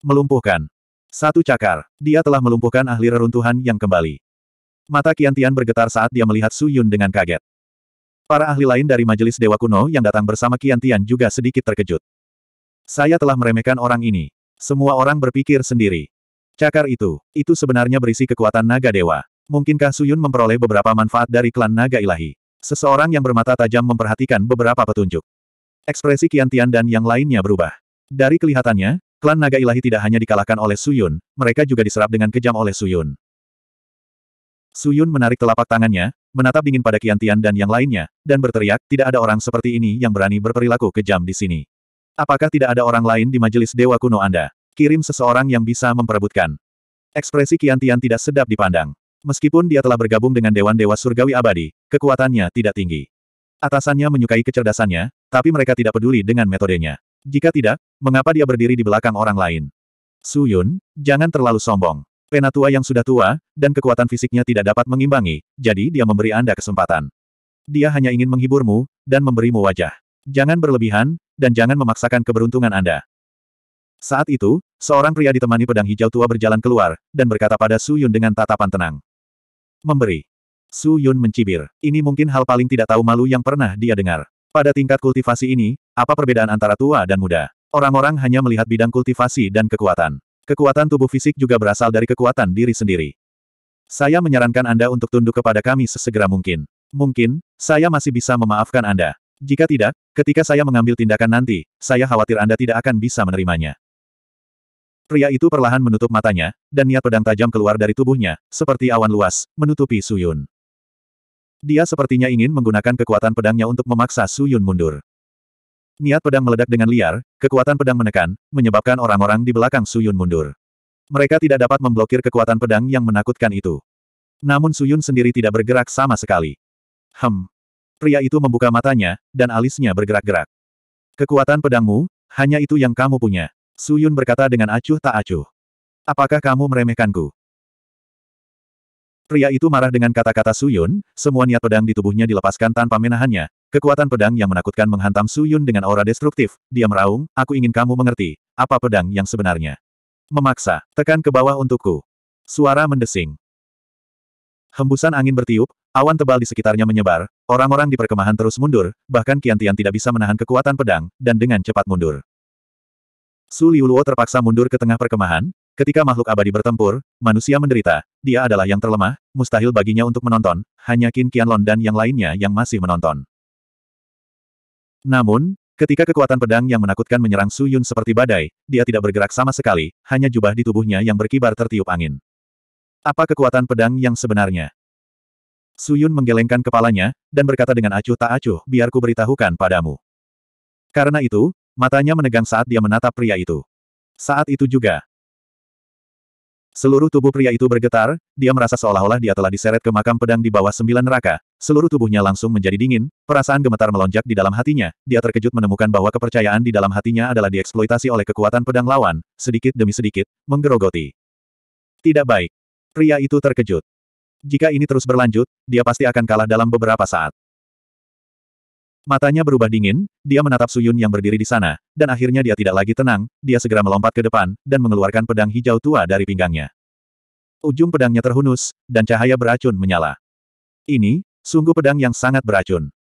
Melumpuhkan. Satu cakar, dia telah melumpuhkan ahli reruntuhan yang kembali. Mata Kiantian bergetar saat dia melihat Su Yun dengan kaget. Para ahli lain dari Majelis Dewa Kuno yang datang bersama Kiantian juga sedikit terkejut. Saya telah meremehkan orang ini. Semua orang berpikir sendiri. Cakar itu, itu sebenarnya berisi kekuatan naga dewa. Mungkinkah Suyun memperoleh beberapa manfaat dari klan naga ilahi? Seseorang yang bermata tajam memperhatikan beberapa petunjuk. Ekspresi Kian Tian dan yang lainnya berubah. Dari kelihatannya, klan naga ilahi tidak hanya dikalahkan oleh Suyun, mereka juga diserap dengan kejam oleh Suyun. Suyun menarik telapak tangannya, menatap dingin pada Kian Tian dan yang lainnya, dan berteriak, tidak ada orang seperti ini yang berani berperilaku kejam di sini. Apakah tidak ada orang lain di majelis dewa kuno Anda? Kirim seseorang yang bisa memperebutkan. Ekspresi Kian Tian tidak sedap dipandang. Meskipun dia telah bergabung dengan Dewan Dewa Surgawi Abadi, kekuatannya tidak tinggi. Atasannya menyukai kecerdasannya, tapi mereka tidak peduli dengan metodenya. Jika tidak, mengapa dia berdiri di belakang orang lain? Su Yun, jangan terlalu sombong. Penatua yang sudah tua, dan kekuatan fisiknya tidak dapat mengimbangi, jadi dia memberi Anda kesempatan. Dia hanya ingin menghiburmu, dan memberimu wajah. Jangan berlebihan, dan jangan memaksakan keberuntungan Anda. Saat itu, seorang pria ditemani pedang hijau tua berjalan keluar, dan berkata pada Su Yun dengan tatapan tenang. Memberi. Su Yun mencibir. Ini mungkin hal paling tidak tahu malu yang pernah dia dengar. Pada tingkat kultivasi ini, apa perbedaan antara tua dan muda? Orang-orang hanya melihat bidang kultivasi dan kekuatan. Kekuatan tubuh fisik juga berasal dari kekuatan diri sendiri. Saya menyarankan Anda untuk tunduk kepada kami sesegera mungkin. Mungkin, saya masih bisa memaafkan Anda. Jika tidak, ketika saya mengambil tindakan nanti, saya khawatir Anda tidak akan bisa menerimanya. Pria itu perlahan menutup matanya, dan niat pedang tajam keluar dari tubuhnya, seperti awan luas, menutupi Suyun. Dia sepertinya ingin menggunakan kekuatan pedangnya untuk memaksa Suyun mundur. Niat pedang meledak dengan liar, kekuatan pedang menekan, menyebabkan orang-orang di belakang Suyun mundur. Mereka tidak dapat memblokir kekuatan pedang yang menakutkan itu. Namun Suyun sendiri tidak bergerak sama sekali. Hem. Pria itu membuka matanya, dan alisnya bergerak-gerak. Kekuatan pedangmu, hanya itu yang kamu punya. Suyun berkata dengan acuh tak acuh. Apakah kamu meremehkanku? Pria itu marah dengan kata-kata Suyun, semua niat pedang di tubuhnya dilepaskan tanpa menahannya. Kekuatan pedang yang menakutkan menghantam Suyun dengan aura destruktif. Dia meraung, aku ingin kamu mengerti, apa pedang yang sebenarnya. Memaksa, tekan ke bawah untukku. Suara mendesing. Hembusan angin bertiup, awan tebal di sekitarnya menyebar, orang-orang di perkemahan terus mundur, bahkan kian Kiantian tidak bisa menahan kekuatan pedang, dan dengan cepat mundur. Su Liuluo terpaksa mundur ke tengah perkemahan, ketika makhluk abadi bertempur, manusia menderita, dia adalah yang terlemah, mustahil baginya untuk menonton, hanya Qin Qianlong dan yang lainnya yang masih menonton. Namun, ketika kekuatan pedang yang menakutkan menyerang Su Yun seperti badai, dia tidak bergerak sama sekali, hanya jubah di tubuhnya yang berkibar tertiup angin. Apa kekuatan pedang yang sebenarnya? Su Yun menggelengkan kepalanya, dan berkata dengan acuh tak acuh, biar ku beritahukan padamu. Karena itu, Matanya menegang saat dia menatap pria itu. Saat itu juga. Seluruh tubuh pria itu bergetar, dia merasa seolah-olah dia telah diseret ke makam pedang di bawah sembilan neraka, seluruh tubuhnya langsung menjadi dingin, perasaan gemetar melonjak di dalam hatinya, dia terkejut menemukan bahwa kepercayaan di dalam hatinya adalah dieksploitasi oleh kekuatan pedang lawan, sedikit demi sedikit, menggerogoti. Tidak baik. Pria itu terkejut. Jika ini terus berlanjut, dia pasti akan kalah dalam beberapa saat. Matanya berubah dingin, dia menatap Suyun yang berdiri di sana, dan akhirnya dia tidak lagi tenang, dia segera melompat ke depan, dan mengeluarkan pedang hijau tua dari pinggangnya. Ujung pedangnya terhunus, dan cahaya beracun menyala. Ini, sungguh pedang yang sangat beracun.